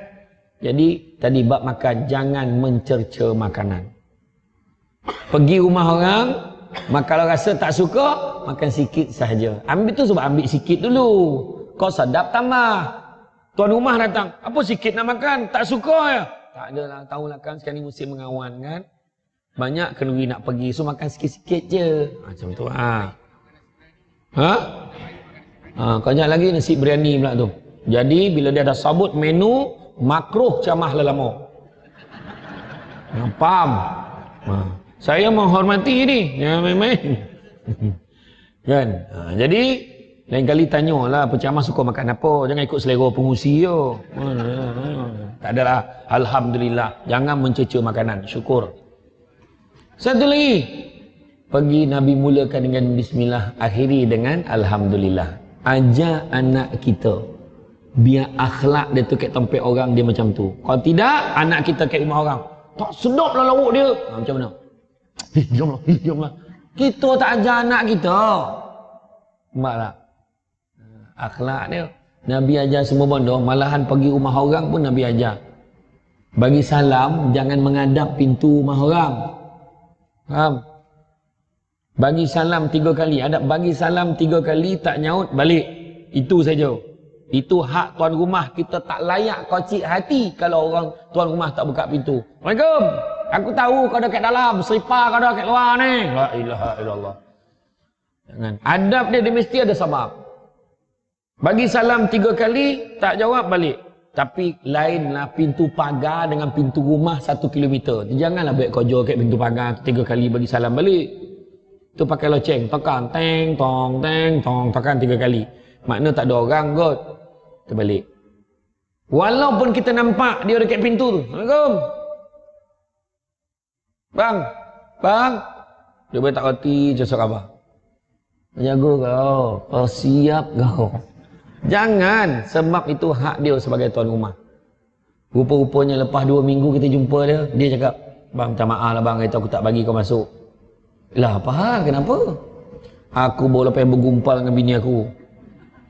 Jadi tadi bab makan jangan mencerca makanan. Pergi rumah orang, maka kalau rasa tak suka, makan sikit sahaja. Ambil tu sebab ambil sikit dulu. Kau sedap tambah. Tuan rumah datang, apa sikit nak makan? Tak suka ya? Tak adalah, tahulah kan sekarang ni musim mengawan kan. Banyak kenduri nak pergi, so makan sikit-sikit je. Macam tu ah. Ha? Ha, kau lagi nasi biryani pula tu. Jadi bila dia dah sabut menu makruh camah lelamo. Faham? Ha. Saya menghormati ini. Ya memang. kan? Ha, jadi lain kali tanyalah camah suka makan apa. Jangan ikut selera pengusi yo. Ha, ha, Tak adalah alhamdulillah. Jangan mencecur makanan. Syukur. Satu lagi. Pergi Nabi mulakan dengan bismillah, akhiri dengan alhamdulillah. Ajar anak kita biar akhlak dia tu kat tempat orang dia macam tu. Kalau tidak, anak kita kat rumah orang. Tak sedap lah lauk dia. Ha, macam mana? Hei, jom lah. jom lah. Kita tak ajar anak kita. Nampak tak? Ha, akhlak dia. Nabi ajar semua benda. Malahan pergi rumah orang pun Nabi ajar. Bagi salam, jangan mengadap pintu rumah orang. Faham? Bagi salam tiga kali. Adap bagi salam tiga kali, tak nyaut, balik. Itu saja. Itu hak tuan rumah kita tak layak kocik hati kalau orang tuan rumah tak buka pintu. Waalaikum, Aku tahu kau ada kat dalam, seripa kau ada kat luar ni. La ilaha illallah. Jangan. Adab dia, dia mesti ada sebab. Bagi salam tiga kali, tak jawab balik. Tapi lainlah pintu pagar dengan pintu rumah satu kilometer. Janganlah buat kau jual kat pintu pagar tiga kali bagi salam balik. Tu pakai loceng, tekan, teng, tong, teng, tong, tekan tiga kali. Makna tak ada orang kot terbalik walaupun kita nampak dia dekat pintu tu Assalamualaikum bang bang dia boleh tak hati cakap apa menjaga kau oh, siap kau jangan sebab itu hak dia sebagai tuan rumah rupa-rupanya lepas dua minggu kita jumpa dia dia cakap bang minta maaf lah bang Itu aku tak bagi kau masuk lah apa kenapa aku boleh lepas bergumpal dengan bini aku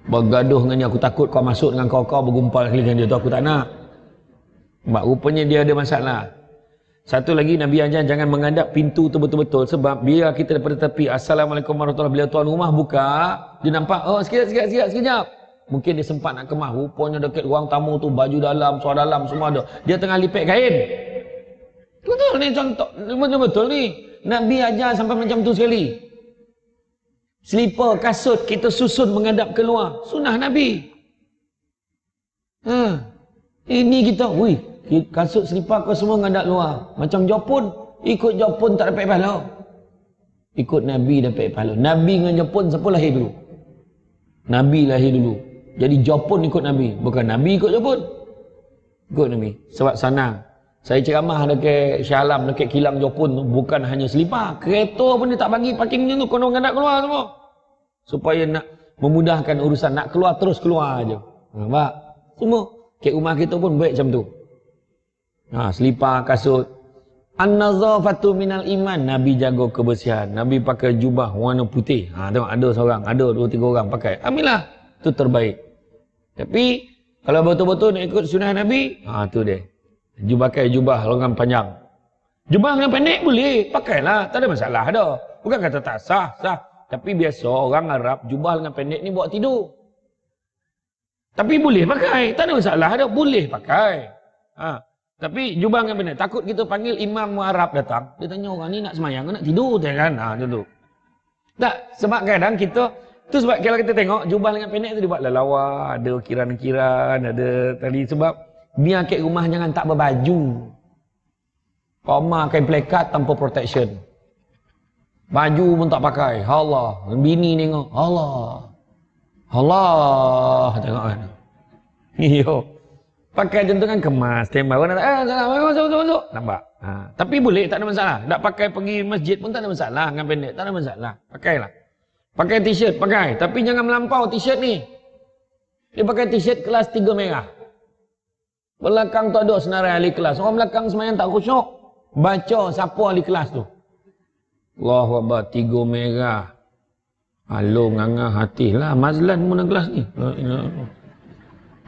bergaduh dengan dia aku takut kau masuk dengan kau-kau bergumpal dengan dia tu aku tak nak sebab rupanya dia ada masalah satu lagi Nabi ajar jangan mengadap pintu tu betul-betul sebab bila kita daripada tepi Assalamualaikum warahmatullahi wabarakatuh tuan rumah buka dia nampak oh sekejap sekejap sekejap sekejap mungkin dia sempat nak kemah rupanya dekat ruang tamu tu baju dalam suara dalam semua ada dia tengah lipat kain betul ni contoh betul-betul ni Nabi ajar sampai macam tu sekali Selipar kasut kita susun menghadap keluar. Sunnah Nabi. Ha. Ini kita. wuih Kasut selipar kau semua menghadap keluar Macam Jepun. Ikut Jepun tak dapat pahala. Ikut Nabi dapat pahala. Nabi dengan Jepun siapa lahir dulu? Nabi lahir dulu. Jadi Jepun ikut Nabi. Bukan Nabi ikut Jepun. Ikut Nabi. Sebab sanang. Saya ceramah dekat Shah Alam, dekat Kilang Jopun tu, bukan hanya selipar. Kereta pun dia tak bagi parking macam tu, konon nak keluar semua. Supaya nak memudahkan urusan, nak keluar terus keluar aje. Ha, nampak? Semua. Kek rumah kita pun baik macam tu. Ha, selipar, kasut. An-nazafatu minal iman. Nabi jaga kebersihan. Nabi pakai jubah warna putih. Ha, tengok ada seorang, ada dua tiga orang pakai. Ambillah. Itu terbaik. Tapi, kalau betul-betul nak ikut sunnah Nabi, ha, tu dia. Dia pakai jubah longan panjang. Jubah yang pendek boleh. Pakailah. Tak ada masalah Ada, Bukan kata tak sah. Sah. Tapi biasa orang Arab jubah lengan pendek ni buat tidur. Tapi boleh pakai. Tak ada masalah Ada, Boleh pakai. Ha. Tapi jubah yang pendek. Takut kita panggil imam Arab datang. Dia tanya orang ni nak semayang ke nak tidur. Tengah kan? Ha, tidur. Tak. Sebab kadang kita Tu sebab kalau kita tengok jubah lengan pendek tu dia buat lawa, ada kiran-kiran, ada tadi sebab Biar ke rumah jangan tak berbaju. Koma akan plekat tanpa protection. Baju pun tak pakai. Allah. Bini tengok. Allah. Allah. Tengok kan. Iyo. Pakai jentungan kemas. Tembak. Eh, masuk, masuk, masuk. Nampak? Ha. Tapi boleh. Tak ada masalah. Tak pakai pergi masjid pun tak ada masalah. Dengan pendek. Tak ada masalah. Pakailah. Pakai t-shirt. Pakai. Tapi jangan melampau t-shirt ni. Dia pakai t-shirt kelas tiga merah. Belakang tu ada senarai ahli kelas. Orang belakang semayang tak khusyuk. Baca siapa ahli kelas tu. Allah Akbar, tiga merah. Alu nganga hati lah. Mazlan pun kelas ni.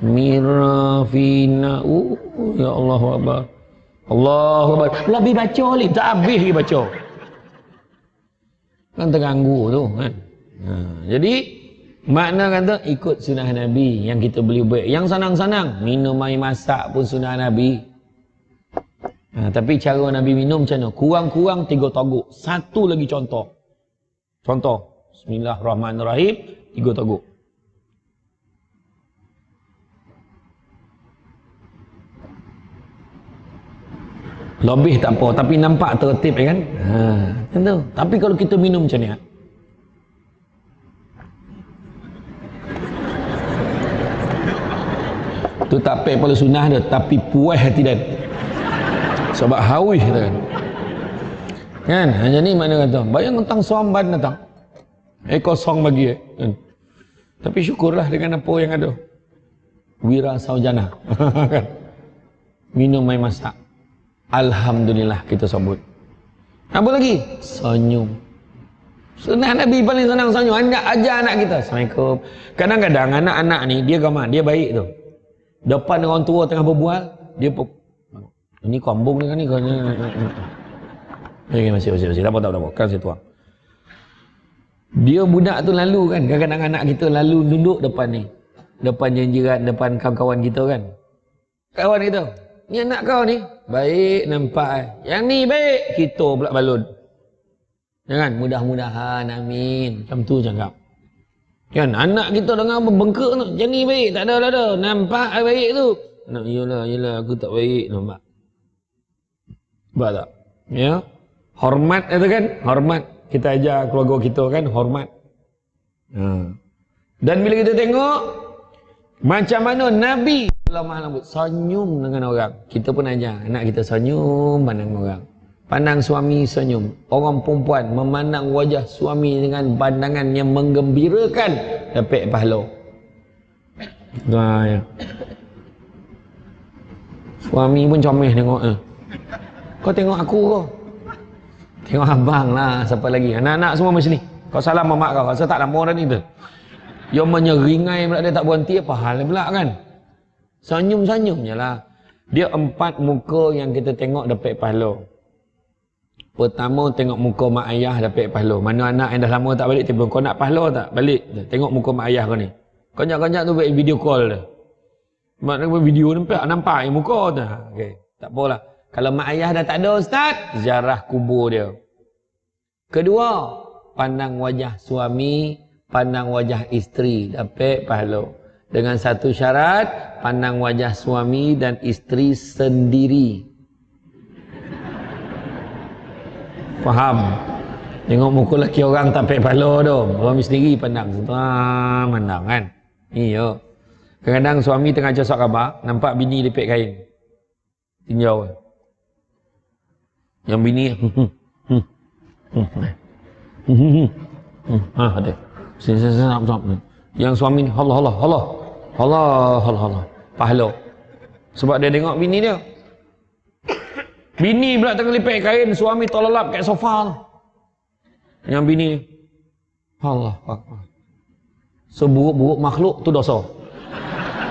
Mirafina. u ya Allah Akbar. Allah Akbar. Lebih baca ni. Tak habis lagi baca. Kan terganggu tu kan. Ha, jadi... Jadi... Makna kata ikut sunnah Nabi yang kita beli baik, Yang senang-senang minum air masak pun sunnah Nabi. Ha, tapi cara Nabi minum macam mana? Kurang-kurang tiga toguk. Satu lagi contoh. Contoh. Bismillahirrahmanirrahim. Tiga toguk. Lebih tak apa. Tapi nampak tertib ya kan? Ha, tentu. Tapi kalau kita minum macam ni. Ha? tu tak payah pahala sunnah dia tapi puas hati dia sebab hawis dia kan hanya ni mana kata bayang tentang suamban datang eh kosong bagi eh kan? tapi syukurlah dengan apa yang ada wira saujana kan minum air masak Alhamdulillah kita sambut apa lagi? senyum senang Nabi paling senang senyum anak ajar anak kita Assalamualaikum kadang-kadang anak-anak ni dia gamak dia baik tu Depan orang tua tengah berbual, dia pun ini kambung ni kan ni kan. Eh, Okey, masih masih masih. Dapat tak dapat. Kan saya Dia budak tu lalu kan, kadang-kadang anak kita lalu duduk depan ni. Depan jenjiran, depan kawan-kawan kita kan. Kawan kita. Ni anak kau ni. Baik nampak eh. Yang ni baik. Kita pula balun. Jangan. Ya Mudah-mudahan. Amin. Macam tu cakap. Kan anak kita dengar apa bengkak tu. Jadi baik tak ada ada. Nampak baik tu. Nak iyalah iyalah aku tak baik nampak. Nampak tak? Ya. Hormat itu kan? Hormat. Kita ajar keluarga kita kan hormat. Ha. Dan bila kita tengok macam mana Nabi Allah Maha Lembut senyum dengan orang. Kita pun ajar anak kita senyum pandang orang pandang suami senyum. Orang perempuan memandang wajah suami dengan pandangan yang menggembirakan dapat pahala. Nah, ya. Suami pun comel tengok eh. Kau tengok aku ke? Tengok abang lah, siapa lagi? Anak-anak semua macam ni. Kau salam mak kau, rasa tak lama orang ni tu. Yang menyeringai pula dia tak berhenti, apa hal pula kan? Senyum-senyum je lah. Dia empat muka yang kita tengok dapat pahala. Pertama tengok muka mak ayah dapat pahlaw. Mana anak yang dah lama tak balik tiba kau nak pahlaw tak? Balik. Tengok muka mak ayah kau ni. Kanyak-kanyak tu buat video call dia. Mak nak video nampak nampak yang muka tu. Ha, okey. Tak apalah. Kalau mak ayah dah tak ada ustaz, ziarah kubur dia. Kedua, pandang wajah suami, pandang wajah isteri dapat pahlaw. Dengan satu syarat, pandang wajah suami dan isteri sendiri. faham tengok muka lelaki orang tapi pala tu suami sendiri pandang ah, pandang kan iyo kadang suami tengah cosok khabar nampak bini lepek kain tinjau yang bini ah ada sini sini sini nak yang suami ni Allah Allah Allah Allah Allah Allah pahlaw sebab dia tengok bini dia Bini pula tengah lipat kain, suami terlelap kat sofa. Yang bini, Allah Akbar. Seburuk-buruk makhluk tu dosa.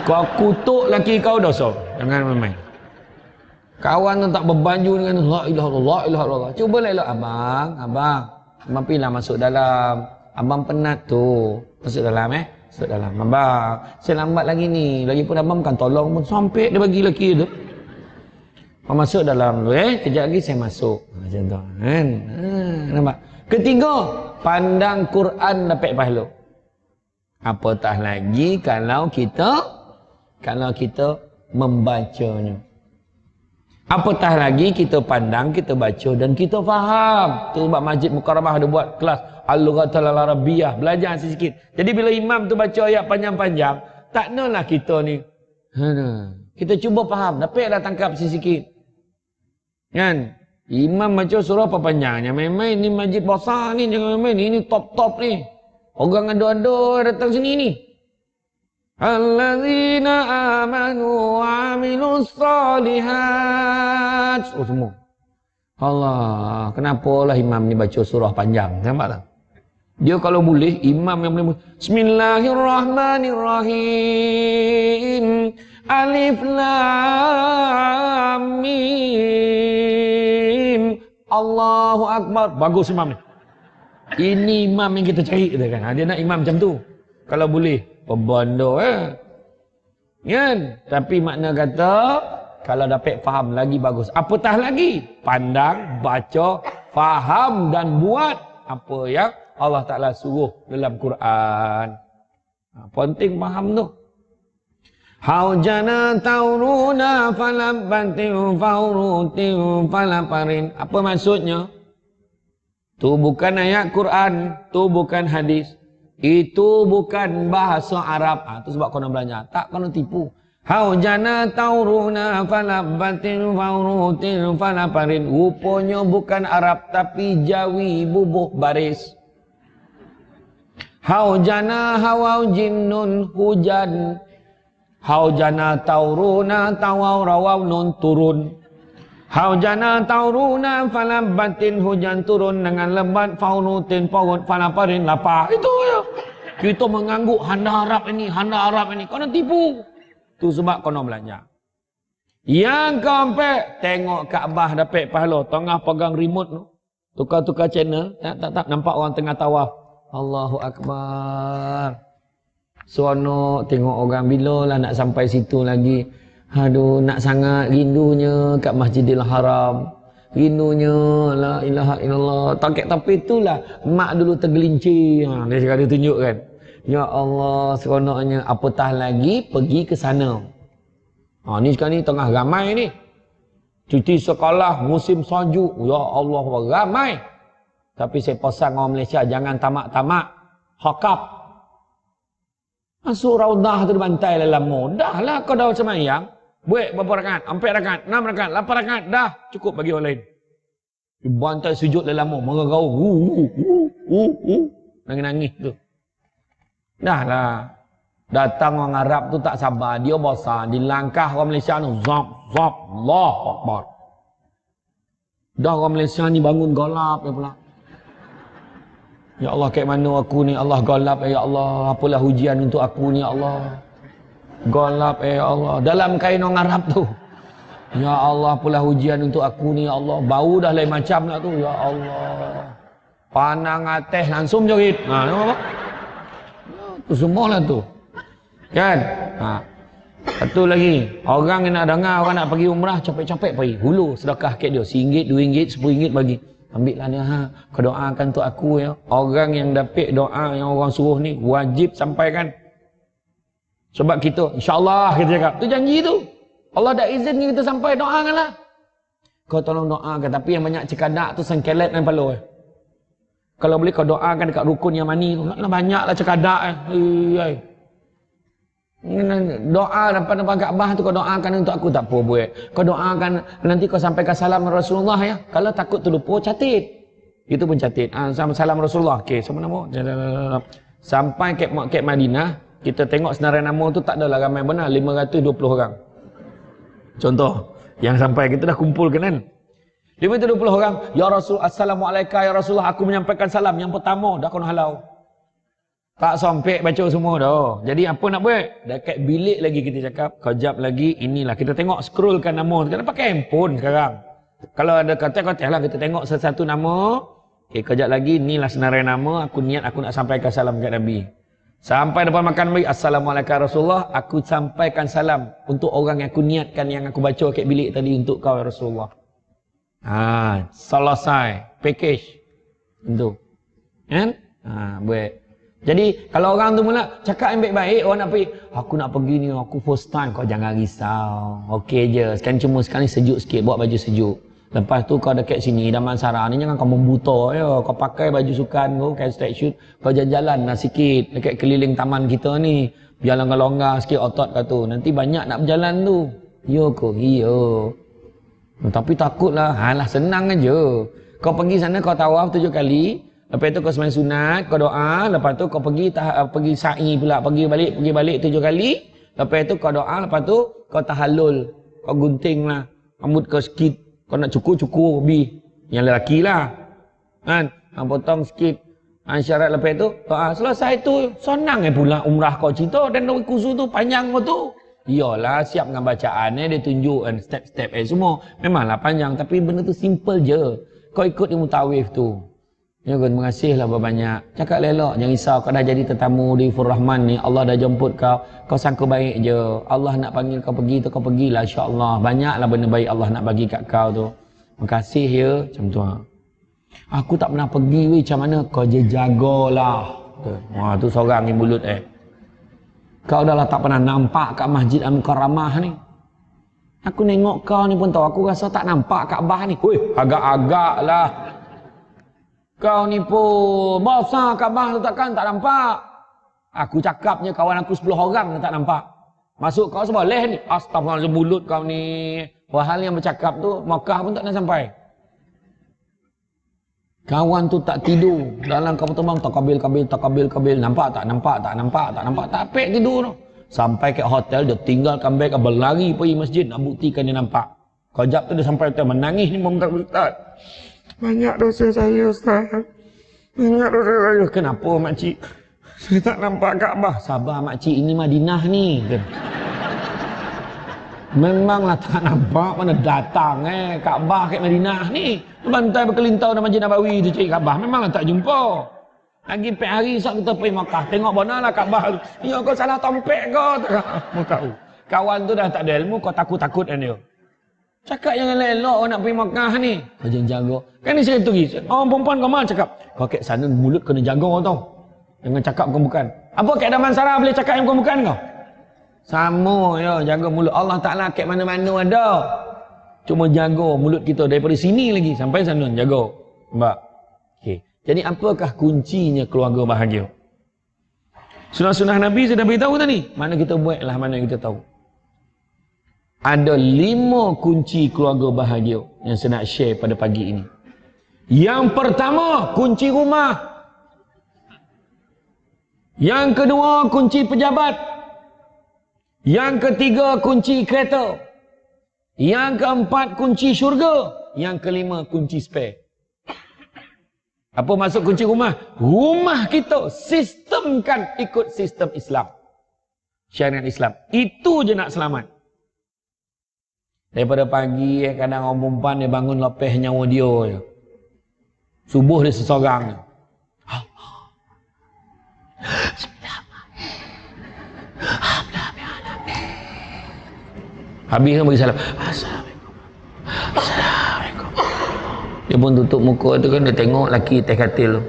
Kau kutuk laki kau dosa. Jangan main-main. Kawan tu tak berbanju dengan la ilaha illallah, ilaha illallah. Cuba lah elok abang, abang. Abang pilah masuk dalam. Abang penat tu. Masuk dalam eh. Masuk dalam. Abang, saya lambat lagi ni. Lagipun abang bukan tolong pun. Sampai dia bagi laki tu. Kau masuk dalam tu eh. Kejap lagi saya masuk. Macam tu. Kan? Ha, nampak? Ketiga. Pandang Quran dapat pahala. Apatah lagi kalau kita kalau kita membacanya. Apatah lagi kita pandang, kita baca dan kita faham. Tu buat masjid Mukarramah ada buat kelas Al-Lughatul Arabiyah. Belajar sikit. Jadi bila imam tu baca ayat panjang-panjang, tak nolah kita ni. Ha, kita cuba faham. Dapatlah tangkap sikit. Kan? Imam baca surah apa panjangnya? Main-main ni majid basah ni jangan main-main. Ini top-top ni. Orang ada-ada datang sini ni. Allazina amanu wa amilus salihat. Oh semua. Allah, lah imam ni baca surah panjang? Nampak tak? Dia kalau boleh, imam yang boleh. Bismillahirrahmanirrahim. Alif Lam Mim. Allahu Akbar. Bagus imam ni. Ini imam yang kita cari dia kan. Dia nak imam macam tu. Kalau boleh, pembando eh. Kan? Tapi makna kata kalau dapat faham lagi bagus. Apatah lagi, pandang, baca, faham dan buat apa yang Allah Taala suruh dalam Quran. Ha, penting faham tu. Hau jana tauruna falam bantim faurutim falam parin. Apa maksudnya? Tu bukan ayat Quran. Tu bukan hadis. Itu bukan bahasa Arab. Ha, tu sebab kau nak belajar. Tak kau tipu. Hau jana tauruna falam bantim faurutim falam parin. Rupanya bukan Arab. Tapi jawi bubuh baris. Hau jana hawau jinnun hujan. Hujan. Hau jana tauruna tawau rawau nun turun. Hau jana tauruna falam batin hujan turun dengan lebat faunutin pohon falaparin lapar. Itu ya. Kita mengangguk handa Arab ini, handa Arab ini. Kau nak tipu. Tu sebab kau nak belanja. Yang keempat, tengok Kaabah dapat pahala. Tengah pegang remote tu. Tukar-tukar channel. Tak, tak, tak. Nampak orang tengah tawaf. Allahu Akbar seronok tengok orang bila lah nak sampai situ lagi aduh nak sangat rindunya kat masjidil haram rindunya la ilaha illallah takik tapi itulah mak dulu tergelincir ha, dia cakap tunjuk kan ya Allah seronoknya apatah lagi pergi ke sana ha, ni sekarang ni tengah ramai ni cuti sekolah musim salju ya Allah ramai tapi saya pesan orang Malaysia jangan tamak-tamak hokap Masuk ah, raudah tu di bantai lah lama. Dah lah kau dah macam ayam. Buat berapa rakat? Empat rakat? Enam rakat? Lapan rakat? Dah. Cukup bagi orang lain. Di bantai sujud lah lama. Mengerau. Nangis-nangis tu. Dah lah. Datang orang Arab tu tak sabar. Dia bosan. Di langkah orang Malaysia tu. Zab, zab, Allah Dah orang Malaysia ni bangun golap dia pula. Ya Allah, kayak mana aku ni? Allah golap eh, ya Allah. Apalah ujian untuk aku ni, ya Allah. golap eh, ya Allah. Dalam kain orang Arab tu. Ya Allah, apalah ujian untuk aku ni, ya Allah. Bau dah lain macam lah tu. Ya Allah. Panang ateh langsung jerit. Ha, nampak apa? Itu ya, semualah tu. Kan? Ha. Satu lagi. Orang yang nak dengar, orang nak pergi umrah, capek-capek pergi. Hulu sedekah kek dia. RM1, RM2, rm bagi. Ambil lah ni ha. Kau doakan tu aku ya. Orang yang dapat doa yang orang suruh ni wajib sampaikan. Sebab kita insyaAllah kita cakap. Tu janji tu. Allah dah izin ni kita sampai doakan lah. Kau tolong doakan. Tapi yang banyak cekadak tu sengkelet dan palo eh. Ya. Kalau boleh kau doakan dekat rukun yang mani tu. Banyak lah cekadak ya. eh. Ui, doa depan depan Kaabah tu kau doakan untuk aku tak apa buat kau doakan nanti kau sampaikan salam Rasulullah ya kalau takut terlupa catit itu pun catit ha, salam Rasulullah okey sama nama sampai ke Mak Madinah kita tengok senarai nama tu tak adalah ramai benar 520 orang contoh yang sampai kita dah kumpul kan kan 520 orang ya Rasul assalamualaikum ya Rasulullah aku menyampaikan salam yang pertama dah kau halau tak sampai baca semua dah. Jadi apa nak buat? Dekat bilik lagi kita cakap, kejap lagi inilah. Kita tengok scrollkan nama. Kita pakai handphone sekarang. Kalau ada kata-kata lah, kita tengok satu nama. Okay, eh, kejap lagi inilah senarai nama. Aku niat aku nak sampaikan salam kepada Nabi. Sampai depan makan Nabi, Assalamualaikum Rasulullah. Aku sampaikan salam untuk orang yang aku niatkan yang aku baca dekat bilik tadi untuk kau ya Rasulullah. Ha, selesai. Package. untuk. Kan? Ha, buat. Jadi kalau orang tu mula cakap yang baik-baik, orang nak pergi, aku nak pergi ni, aku first time, kau jangan risau. Okey je, sekarang cuma sekali sejuk sikit, bawa baju sejuk. Lepas tu kau dekat sini, Daman Sara ni jangan kau membuto. Ya. Kau pakai baju sukan kau, kain straight shoot, kau jalan-jalan lah sikit dekat keliling taman kita ni. Biar kau longgar sikit otot kat tu. Nanti banyak nak berjalan tu. Yo ko, yo. Tapi takutlah. Alah senang aja. Kau pergi sana kau tawaf ah, tujuh kali, Lepas tu kau sembahyang sunat, kau doa, lepas tu kau pergi tah, eh, pergi sa'i pula, pergi balik, pergi balik tujuh kali. Lepas tu kau doa, lepas tu kau tahallul, kau gunting lah. Rambut kau sikit, kau nak cukur-cukur bi yang lelaki lah. Kan? Kau potong sikit. Ha, syarat lepas tu, doa selesai tu, senang eh pula umrah kau cerita dan nawi kuzu tu panjang kau tu. Iyalah siap dengan bacaan eh, dia tunjuk step-step eh semua. Memanglah panjang tapi benda tu simple je. Kau ikut ilmu tawif tu. Ya kan, lah berbanyak. Cakap lelak, jangan risau. Kau dah jadi tetamu di Ful Rahman ni. Allah dah jemput kau. Kau sangka baik je. Allah nak panggil kau pergi tu, kau pergilah insyaAllah. lah benda baik Allah nak bagi kat kau tu. Makasih ya, macam tu lah. Aku tak pernah pergi, weh, macam mana? Kau je jagalah. Wah, ha, tu seorang ni mulut eh. Kau dah lah tak pernah nampak kat Masjid Al-Mukarramah ni. Aku nengok kau ni pun tahu. Aku rasa tak nampak bah ni. Weh, agak-agak lah. Kau ni pun besar Kaabah tu takkan tak nampak. Aku cakapnya kawan aku sepuluh orang tak nampak. Masuk kau seboleh ni. Astagfirullah mulut kau ni. Wahal yang bercakap tu Mekah pun tak nak sampai. Kawan tu tak tidur. Dalam kapal terbang tak kabil kabil tak kabil kabil. Nampak tak nampak tak nampak tak nampak. Tak apa tidur tu. Sampai ke hotel dia tinggal kembali comeback berlari pergi masjid nak buktikan dia nampak. Kau jap tu dia sampai hotel menangis ni mengungkap ustaz. Banyak dosa saya Ustaz. Banyak dosa saya. Kenapa makcik? Saya tak nampak Kaabah. Sabar makcik, ini Madinah ni. Memanglah tak nampak mana datang eh Kaabah ke Madinah ni. Bantai berkelintau dan Majid Nabawi tu cari Kaabah. Memanglah tak jumpa. Lagi pek hari sebab kita pergi Mekah. Tengok mana lah Kaabah tu. Ya kau salah tompek kau. Tak Kawan tu dah tak ada ilmu, kau takut-takut kan dia. Cakap jangan elok nak pergi Mekah ni. Kau jangan jaga. Kan ni saya pergi. Orang perempuan kau mah cakap. Kau kat sana mulut kena jaga kau tau. Jangan cakap kau bukan. Apa kat Daman Sarah boleh cakap yang kau bukan kau? Sama ya. Jaga mulut. Allah Ta'ala kat mana-mana ada. Cuma jaga mulut kita daripada sini lagi. Sampai sana jaga. mbak. Okay. Jadi apakah kuncinya keluarga bahagia? Sunnah-sunnah Nabi sudah dah beritahu tadi. Mana kita buat lah mana kita tahu ada lima kunci keluarga bahagia yang saya nak share pada pagi ini. Yang pertama, kunci rumah. Yang kedua, kunci pejabat. Yang ketiga, kunci kereta. Yang keempat, kunci syurga. Yang kelima, kunci spare. Apa masuk kunci rumah? Rumah kita sistemkan ikut sistem Islam. Syariat Islam. Itu je nak selamat. Daripada pagi kadang eh, kadang orang perempuan dia bangun lepas nyawa dia je. Ya. Subuh dia seseorang. Habis kan bagi salam. Assalamualaikum. Assalamualaikum. Dia pun tutup muka tu kan dia tengok laki teh katil tu.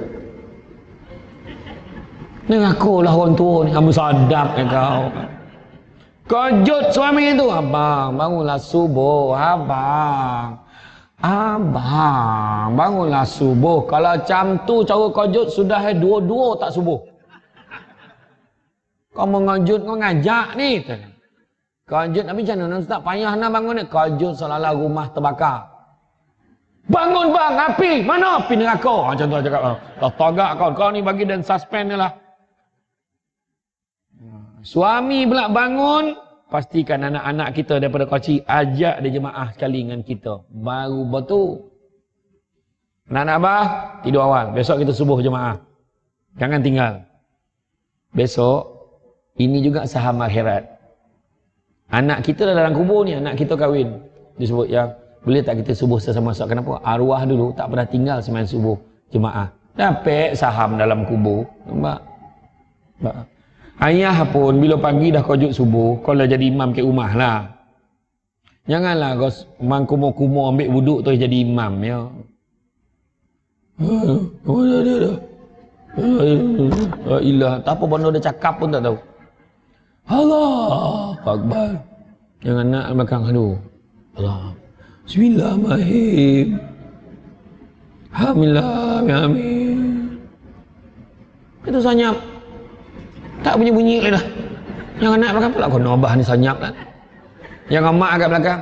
Dia ngakulah orang tua ni. Kamu sadap kan kau. Kojot suami itu Abang bangunlah subuh Abang Abang bangunlah subuh Kalau macam tu cara kojot Sudah eh, dua-dua tak subuh Kau mengajut Kau ngajak ni Kojot tapi macam mana Ustaz payah nak bangun ni Kojot seolah-olah rumah terbakar Bangun bang api Mana api neraka ah, Macam tu lah cakap Tak ah, tagak kau Kau ni bagi dan suspend ni lah Suami pula bangun, Pastikan anak-anak kita daripada kecil ajak dia jemaah sekali dengan kita. Baru betul. Anak-anak abah, tidur awal. Besok kita subuh jemaah. Jangan tinggal. Besok, ini juga saham akhirat. Anak kita dalam kubur ni, anak kita kahwin. Dia sebut, ya, boleh tak kita subuh sesama masa Kenapa? Arwah dulu tak pernah tinggal semain subuh jemaah. Dapat saham dalam kubur. Nampak? Nampak? Ayah pun bila pagi dah kajut subuh, kau dah jadi imam ke rumah lah. Janganlah kau mangkumo-kumo ambil wuduk terus jadi imam ya. Oh, dia dah. Eh, ilah, tak apa benda dia cakap pun tak tahu. Allah Akbar. Jangan nak belakang hadu. Allah. Bismillahirrahmanirrahim. Alhamdulillah, amin. Itu sanyap tak bunyi bunyi lah dah yang nak, belakang pula kena abah ni sanyap lah kan. yang amat agak belakang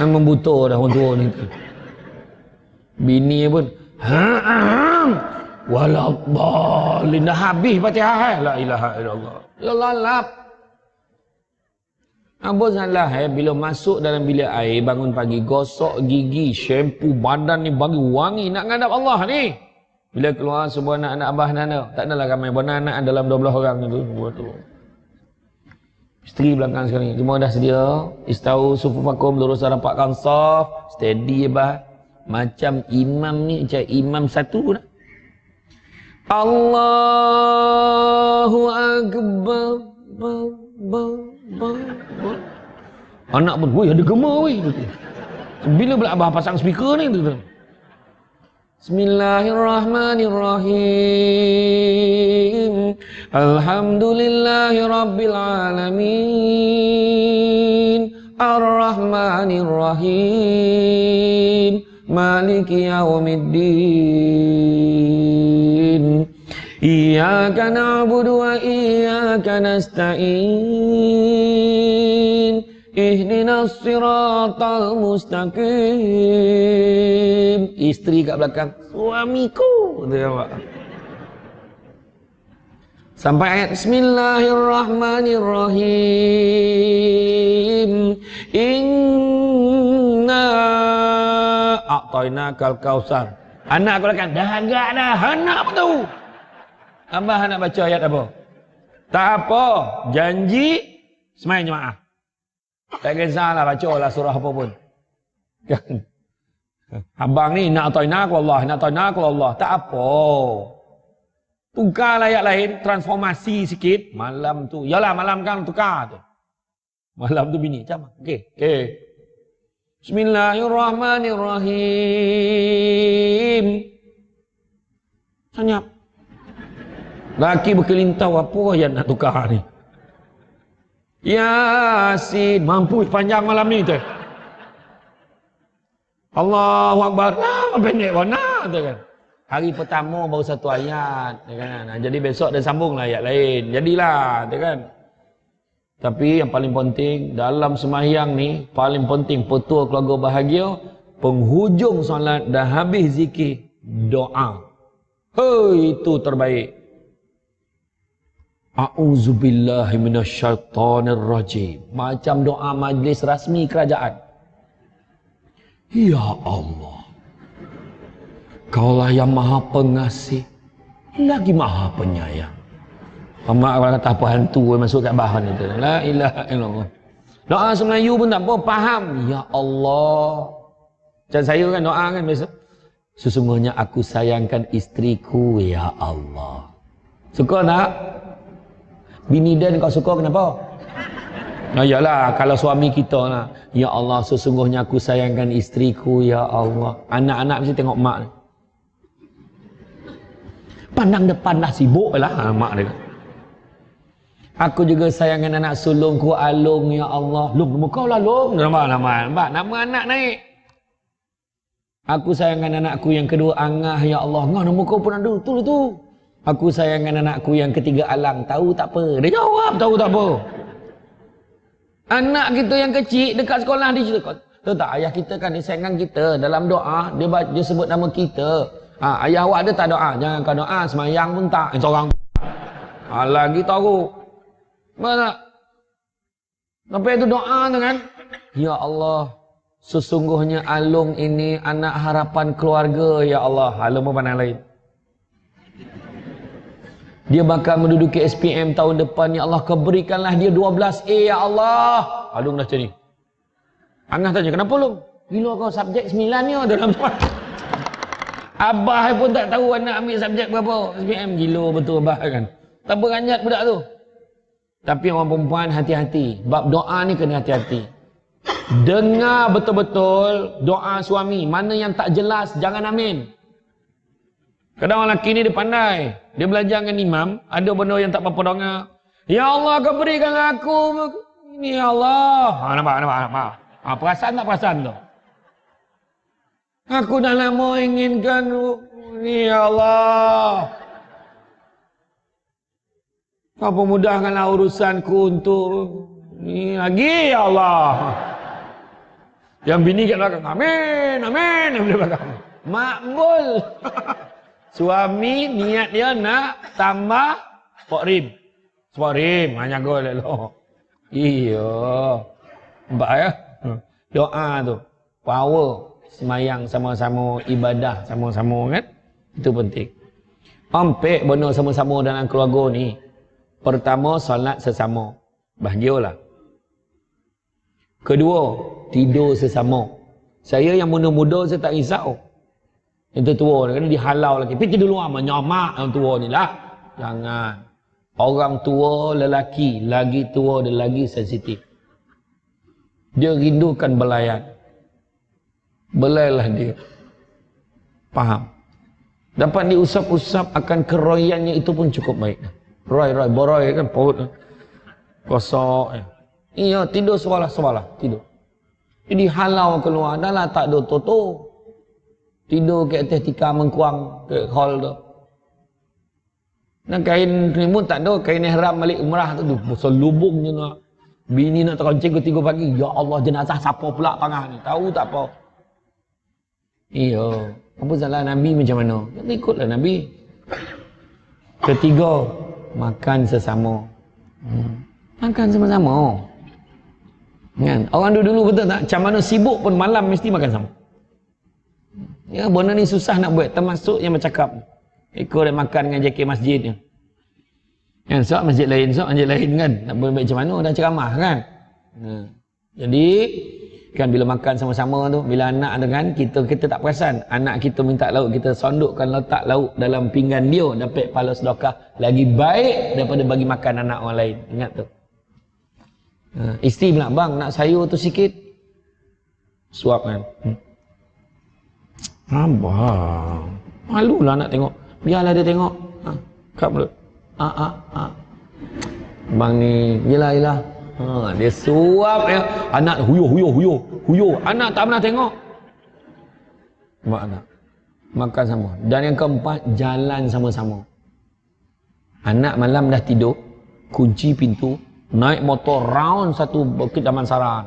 memang buta dah orang tua ni bini pun ha'am walabbalin dah habis patihah la ilaha illallah lalap Abu Zalah eh, bila masuk dalam bilik air, bangun pagi, gosok gigi, shampoo, badan ni bagi wangi nak ngadap Allah ni. Eh. Bila keluar semua anak-anak abah nana, tak adalah ramai pun anak dalam 12 orang itu semua tu. Isteri belakang sekali. Semua dah sedia. Istau sufu fakum lurus rapat kan steady abah. Macam imam ni macam imam satu pun. Allahu akbar. Ba, ba, ba, ba. Anak pun, weh ada gemar weh. Bila pula abah pasang speaker ni? tu. Bismillahirrahmanirrahim Alhamdulillahi Rabbil Alamin Ar-Rahmanirrahim Maliki Yawmiddin Iyaka na'budu wa Iyaka nasta'in Ihdina siratal mustaqim Isteri kat belakang Suamiku Sampai ayat Bismillahirrahmanirrahim Inna Aqtayna kalkausar Anak aku belakang Dah agak dah Anak apa tu Abah nak baca ayat apa Tak apa Janji Semain jemaah tak kisahlah baca lah surah apa pun. Kan? Abang ni nak tahu nak Allah, nak tahu nak Allah. Tak apa. Tukar ayat lain, transformasi sikit. Malam tu, yalah malam kan tukar tu. Malam tu bini, macam mana? Okay. okay. Bismillahirrahmanirrahim. Senyap. Laki berkelintau apa yang nak tukar ni? Ya si mampu panjang malam ni tu. Allahu akbar. Nah, pendek mana. tu kan. Hari pertama baru satu ayat, ya kan. Nah, jadi besok dia lah ayat lain. Jadilah, tu kan. Tapi yang paling penting dalam semahyang ni, paling penting petua keluarga bahagia, penghujung solat dah habis zikir, doa. Hei, itu terbaik. A'udzubillahi minasyaitonir rajim. Macam doa majlis rasmi kerajaan. Ya Allah. Kaulah yang Maha Pengasih lagi Maha Penyayang. Mak orang kata apa hantu masuk kat bahan itu. La ilaha illallah. Doa semayu pun tak boleh Faham. Ya Allah. Macam saya kan doa kan biasa. Sesungguhnya aku sayangkan istriku. Ya Allah. Suka tak? Bini Dan kau suka kenapa? Nah iyalah kalau suami kita lah. Ya Allah sesungguhnya aku sayangkan isteriku ya Allah. Anak-anak mesti tengok mak. Pandang depan lah sibuk lah ha, mak dia. Aku juga sayangkan anak sulungku Alung ya Allah. Lung muka lah Lung. Nama, nama, nama. nama anak naik. Aku sayangkan anakku yang kedua Angah ya Allah. Ngah nama kau pun ada tu tu. Aku sayangkan anakku yang ketiga alang. Tahu tak apa. Dia jawab tahu tak apa. Anak kita yang kecil dekat sekolah dia cerita. Tahu tak ayah kita kan dia sayangkan kita. Dalam doa dia, dia sebut nama kita. Ha, ayah awak ada tak doa? Jangan kau doa. Semayang pun tak. Eh, seorang. Alah kita aku. Mana? Sampai itu doa tu kan? Ya Allah. Sesungguhnya Alung ini anak harapan keluarga. Ya Allah. Alung pun pandang lain. Dia bakal menduduki SPM tahun depan. Ya Allah, keberikanlah dia 12A, Ya Allah. Alung dah cari. Angah tanya, kenapa Alung? Bila kau subjek 9 ni oh, dalam sekolah? Abah pun tak tahu anak ambil subjek berapa. SPM gila betul Abah kan. Tak beranjat budak tu. Tapi orang perempuan hati-hati. Bab doa ni kena hati-hati. Dengar betul-betul doa suami. Mana yang tak jelas, jangan amin. Kadang orang lelaki ni dia pandai. Dia belajar dengan imam. Ada benda yang tak apa-apa dengar. Ya Allah kau berikan aku. Ini ya Allah. Ha, nampak, nampak, nampak. Ha, perasan tak perasan tu? Aku dah lama inginkan. Ini ya Allah. Kau pemudahkanlah urusanku untuk ini lagi ya Allah. Yang bini kat belakang. Amin, amin. Dia belakang. Makbul. Makbul. suami niat dia nak tambah sport rim. Sport rim hanya gol lo. Iyo. Baik ya. Hmm. Doa tu power semayang sama-sama ibadah sama-sama kan? Itu penting. Ampek benda sama-sama dalam keluarga ni. Pertama solat sesama. Bahagialah. Kedua, tidur sesama. Saya yang muda-muda saya tak risau. Yang tertua ni kan dihalau lagi. Pergi dulu lah. Menyamak yang tua ni lah. Jangan. Orang tua lelaki. Lagi tua dan lagi sensitif. Dia rindukan belayan. Belailah dia. Faham? Dapat diusap-usap akan keroyannya itu pun cukup baik. Roy, roy, boroy kan perut. Kosok. Eh. Iya, tidur sualah-sualah. Tidur. Jadi halau keluar. Dah lah tak ada totoh. Tidur ke atas tika mengkuang ke hall tu. Dan kain selimut tak ada. Kain ihram balik umrah tu. Pusul lubung je nak. Bini nak terancing ke tiga pagi. Ya Allah jenazah siapa pula tangan ni. Tahu tak apa. Iya. Apa salah Nabi macam mana? Kita ya, ikutlah Nabi. Ketiga. Makan sesama. Hmm. Makan sama-sama. Kan? Orang dulu-dulu betul tak? Macam mana sibuk pun malam mesti makan sama. Ya, benda ni susah nak buat termasuk yang bercakap. Ikut dan makan dengan JK masjid ni. Kan sok masjid lain, sok masjid lain kan. Nak buat macam mana dah ceramah kan. Ha. Jadi kan bila makan sama-sama tu, bila anak dengan kita kita tak perasan. Anak kita minta lauk kita sondukkan letak lauk dalam pinggan dia dapat pahala sedekah lagi baik daripada bagi makan anak orang lain. Ingat tu. Ha. isteri pula bang nak sayur tu sikit. Suap kan. Hmm. Abang. lah nak tengok. Biarlah dia tengok. Ha. Kat mulut. Ha, ha, ha. Abang ni. Yelah, yelah. Ha. Dia suap. Ya. Anak huyo, huyo, huyo. Huyo. Anak tak pernah tengok. Buat anak. Makan sama. Dan yang keempat, jalan sama-sama. Anak malam dah tidur. Kunci pintu. Naik motor round satu Bukit Damansara. Sarang.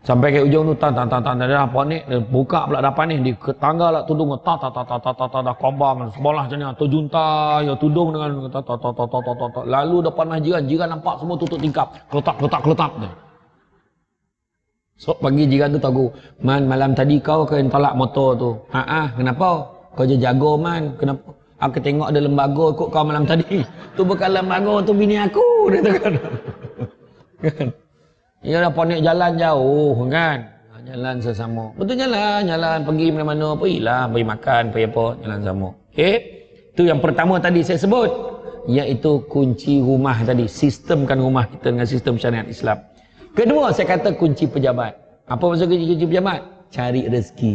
Sampai ke ujung tu, tan tan tan tan tan dah panik, dia buka pula depan ni, di tangga lah tudung, tan tan tan tan tan tan dah kombang, sebelah macam ni, tu junta, ya tudung dengan, tan tan tan tan tan tan lalu depan mah jiran, jiran nampak semua tutup tingkap, keletak keletak keletak tu. So, pagi jiran tu tahu, man, malam tadi kau kan tolak motor tu, Ah, kenapa? Kau je jago man, kenapa? Aku tengok ada lembaga ikut kau malam tadi, tu bukan lembaga, tu bini aku, dia kan? Ia Ialah ponik jalan jauh kan. Ha, jalan sesama. Betul jalan, jalan pergi mana-mana, pergi lah, pergi makan, pergi apa, jalan sama. Okey. Itu yang pertama tadi saya sebut. Iaitu kunci rumah tadi. Sistemkan rumah kita dengan sistem syariat Islam. Kedua, saya kata kunci pejabat. Apa maksud kunci, kunci pejabat? Cari rezeki.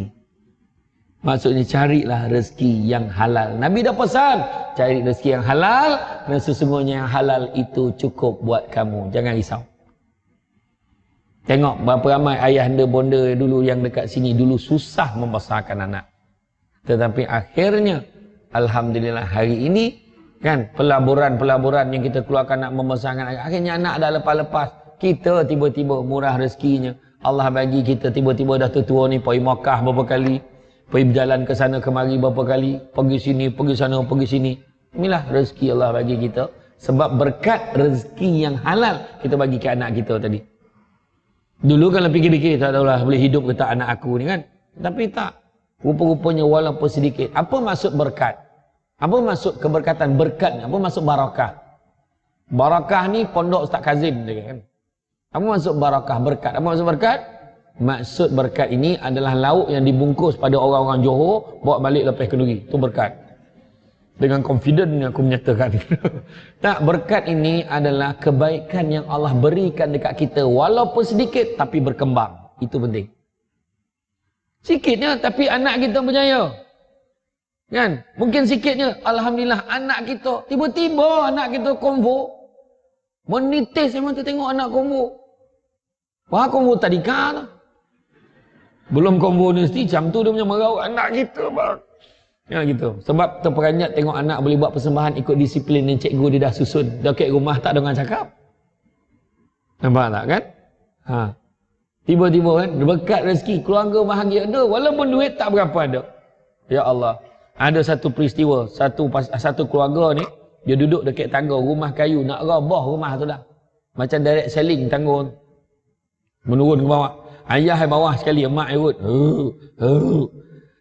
Maksudnya carilah rezeki yang halal. Nabi dah pesan, cari rezeki yang halal dan sesungguhnya yang halal itu cukup buat kamu. Jangan risau. Tengok berapa ramai ayah anda bonda dulu yang dekat sini. Dulu susah membesarkan anak. Tetapi akhirnya, Alhamdulillah hari ini, kan pelaburan-pelaburan yang kita keluarkan nak membesarkan anak. Akhirnya anak dah lepas-lepas. Kita tiba-tiba murah rezekinya. Allah bagi kita tiba-tiba dah tertua ni pergi Mekah berapa kali. Pergi berjalan ke sana kemari berapa kali. Pergi sini, pergi sana, pergi sini. Inilah rezeki Allah bagi kita. Sebab berkat rezeki yang halal kita bagi ke anak kita tadi. Dulu kalau fikir-fikir tak tahulah boleh hidup ke tak anak aku ni kan. Tapi tak. Rupa-rupanya walaupun sedikit. Apa maksud berkat? Apa maksud keberkatan? Berkat ni. Apa maksud barakah? Barakah ni pondok Ustaz Kazim je kan. Apa maksud barakah? Berkat. Apa maksud berkat? Maksud berkat ini adalah lauk yang dibungkus pada orang-orang Johor. Bawa balik lepas kenduri. Itu berkat dengan confident yang aku menyatakan tak berkat ini adalah kebaikan yang Allah berikan dekat kita walaupun sedikit tapi berkembang itu penting sikitnya tapi anak kita berjaya kan mungkin sikitnya alhamdulillah anak kita tiba-tiba anak kita konvo menitis memang tu tengok anak konvo wah konvo tadi kan belum konvo universiti jam tu dia punya merau anak kita bang Ya gitu. Sebab terperanjat tengok anak boleh buat persembahan ikut disiplin yang cikgu dia dah susun. Dekat rumah tak dengan cakap. Nampak tak kan? Ha. Tiba-tiba kan berkat rezeki keluarga bahagia ada walaupun duit tak berapa ada. Ya Allah. Ada satu peristiwa, satu satu keluarga ni dia duduk dekat tangga rumah kayu nak roboh rumah tu dah. Macam direct selling tangga menurun ke bawah. Ayah ke bawah sekali, mak ikut. Uh, uh.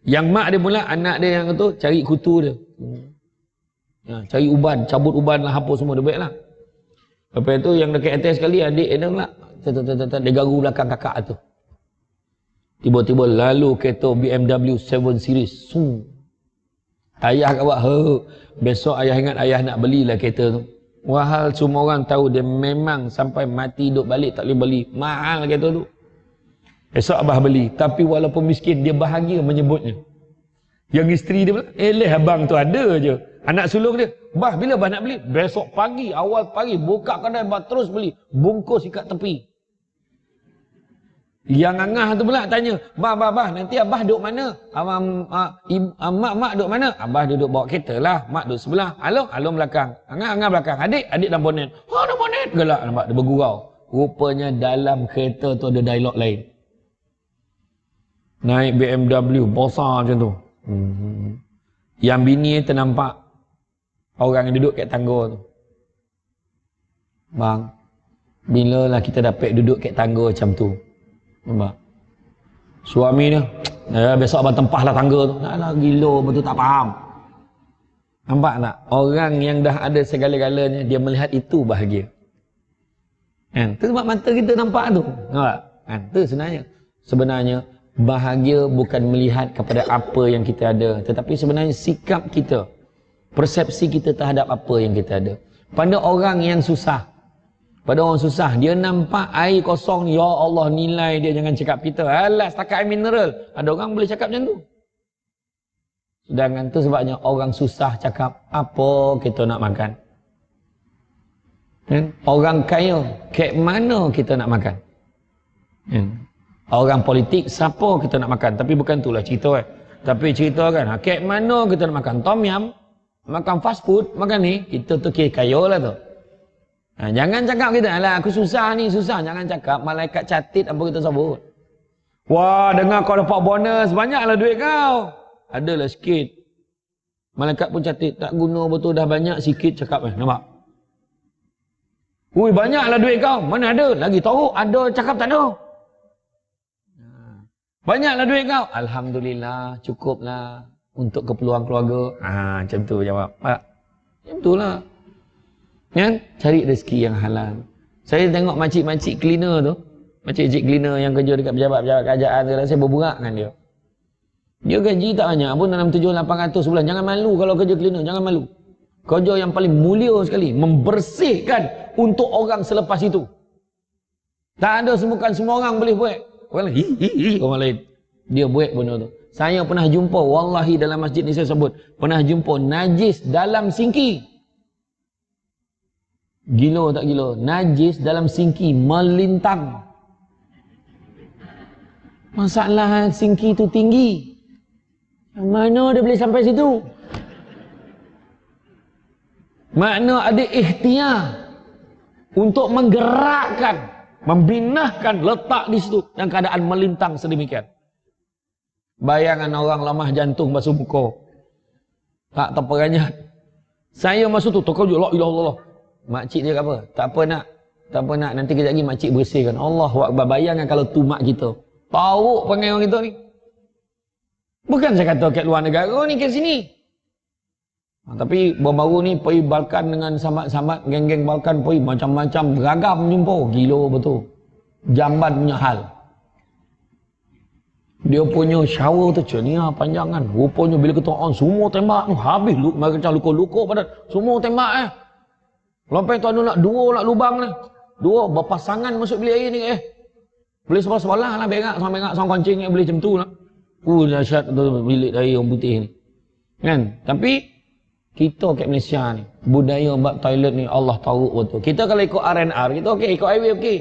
Yang mak dia pula, anak dia yang tu cari kutu dia. Hmm. Ya, cari uban, cabut uban lah, hapus semua, dia baik lah. Lepas tu yang dekat atas sekali, adik Adam lah. Dia garu belakang kakak tu. Tiba-tiba lalu kereta BMW 7 Series. Su. Ayah kau, buat, besok ayah ingat ayah nak belilah kereta tu. Wahal semua orang tahu dia memang sampai mati duduk balik tak boleh beli. Mahal lah kereta tu. Esok abah beli. Tapi walaupun miskin, dia bahagia menyebutnya. Yang isteri dia bilang, eh leh abang tu ada je. Anak sulung dia, abah bila abah nak beli? Besok pagi, awal pagi, buka kedai abah terus beli. Bungkus ikat tepi. Yang angah tu pula tanya, abah abah bah, nanti abah duduk mana? Abah, ah, ah mak, mak duduk mana? Abah duduk bawa kereta lah, mak duduk sebelah. Along, along belakang. Angah, angah belakang. Adik, adik dalam bonet. Ha, oh, dalam bonet. Gelak nampak, dia bergurau. Rupanya dalam kereta tu ada dialog lain. Naik BMW besar macam tu. Hmm. Yang bini ternampak orang yang duduk kat tangga tu. Bang, bila lah kita dapat duduk kat tangga macam tu? Nampak? Suami dia, eh, besok abang tempah lah tangga tu. Nak lah gila, betul tak faham. Nampak tak? Orang yang dah ada segala-galanya, dia melihat itu bahagia. Kan? Itu sebab mata kita nampak tu. Nampak? Kan? Itu sebenarnya. Sebenarnya, bahagia bukan melihat kepada apa yang kita ada tetapi sebenarnya sikap kita persepsi kita terhadap apa yang kita ada pada orang yang susah pada orang susah dia nampak air kosong ya Allah nilai dia jangan cakap kita alas takat air mineral ada orang boleh cakap macam tu sedangkan tu sebabnya orang susah cakap apa kita nak makan kan? orang kaya kek mana kita nak makan kan? Orang politik siapa kita nak makan? Tapi bukan itulah cerita kan. Tapi cerita kan, ha, kek mana kita nak makan? Tom yam, makan fast food, makan ni, kita tu kira kaya lah tu. Ha, jangan cakap kita, lah aku susah ni, susah. Jangan cakap, malaikat catit apa kita sebut. Wah, dengar kau dapat bonus, banyaklah duit kau. Adalah sikit. Malaikat pun catit, tak guna betul dah banyak sikit cakap eh, nampak? Ui, banyaklah duit kau. Mana ada? Lagi tahu, ada cakap tak ada. Banyaklah duit kau. Alhamdulillah, cukuplah untuk keperluan keluarga. Ah, macam tu jawab. Pak, macam tu Kan? Cari rezeki yang halal. Saya tengok makcik-makcik cleaner tu. Makcik-makcik cleaner yang kerja dekat pejabat-pejabat kerajaan. Tu, saya berburak dengan dia. Dia gaji tak banyak pun dalam 7 ratus bulan. Jangan malu kalau kerja cleaner. Jangan malu. Kerja yang paling mulia sekali. Membersihkan untuk orang selepas itu. Tak ada sembukan semua orang boleh buat. Orang hi, hi, hi, orang lain. Dia buat benda tu. Saya pernah jumpa, wallahi dalam masjid ni saya sebut, pernah jumpa najis dalam singki. Gila tak gila? Najis dalam singki melintang. Masalah singki tu tinggi. Mana dia boleh sampai situ? Makna ada ikhtiar untuk menggerakkan Membinahkan letak di situ dan keadaan melintang sedemikian. Bayangan orang lemah jantung masuk muka. Tak terperanya. Saya masuk tu, tukar juga. La ilah Allah. Makcik dia apa? Tak apa nak. Tak apa nak. Nanti kejap lagi makcik bersihkan. Allah wakbar. Bayangkan kalau tu mak kita. Tahu panggil orang kita ni. Bukan saya kata kat luar negara ni kat sini. Ha, tapi baru-baru ni pergi Balkan dengan samat-samat, geng-geng Balkan pergi macam-macam beragam jumpa. Gila betul. Jamban punya hal. Dia punya shower tu macam ni lah panjang kan. Rupanya bila kita on, semua tembak tu habis. Luk, macam luka-luka pada semua tembak eh. Lompeng tu ada nak dua nak lubang ni. Dua berpasangan masuk beli air ni eh. Beli sebalah-sebalah lah. Bengak, sama bengak, sama kancing ni. Eh. Beli macam tu lah. Uh, dahsyat tu bilik air orang putih ni. Kan? Tapi, kita kat Malaysia ni budaya buat toilet ni Allah tahu betul kita kalau ikut R&R kita okey ikut highway okey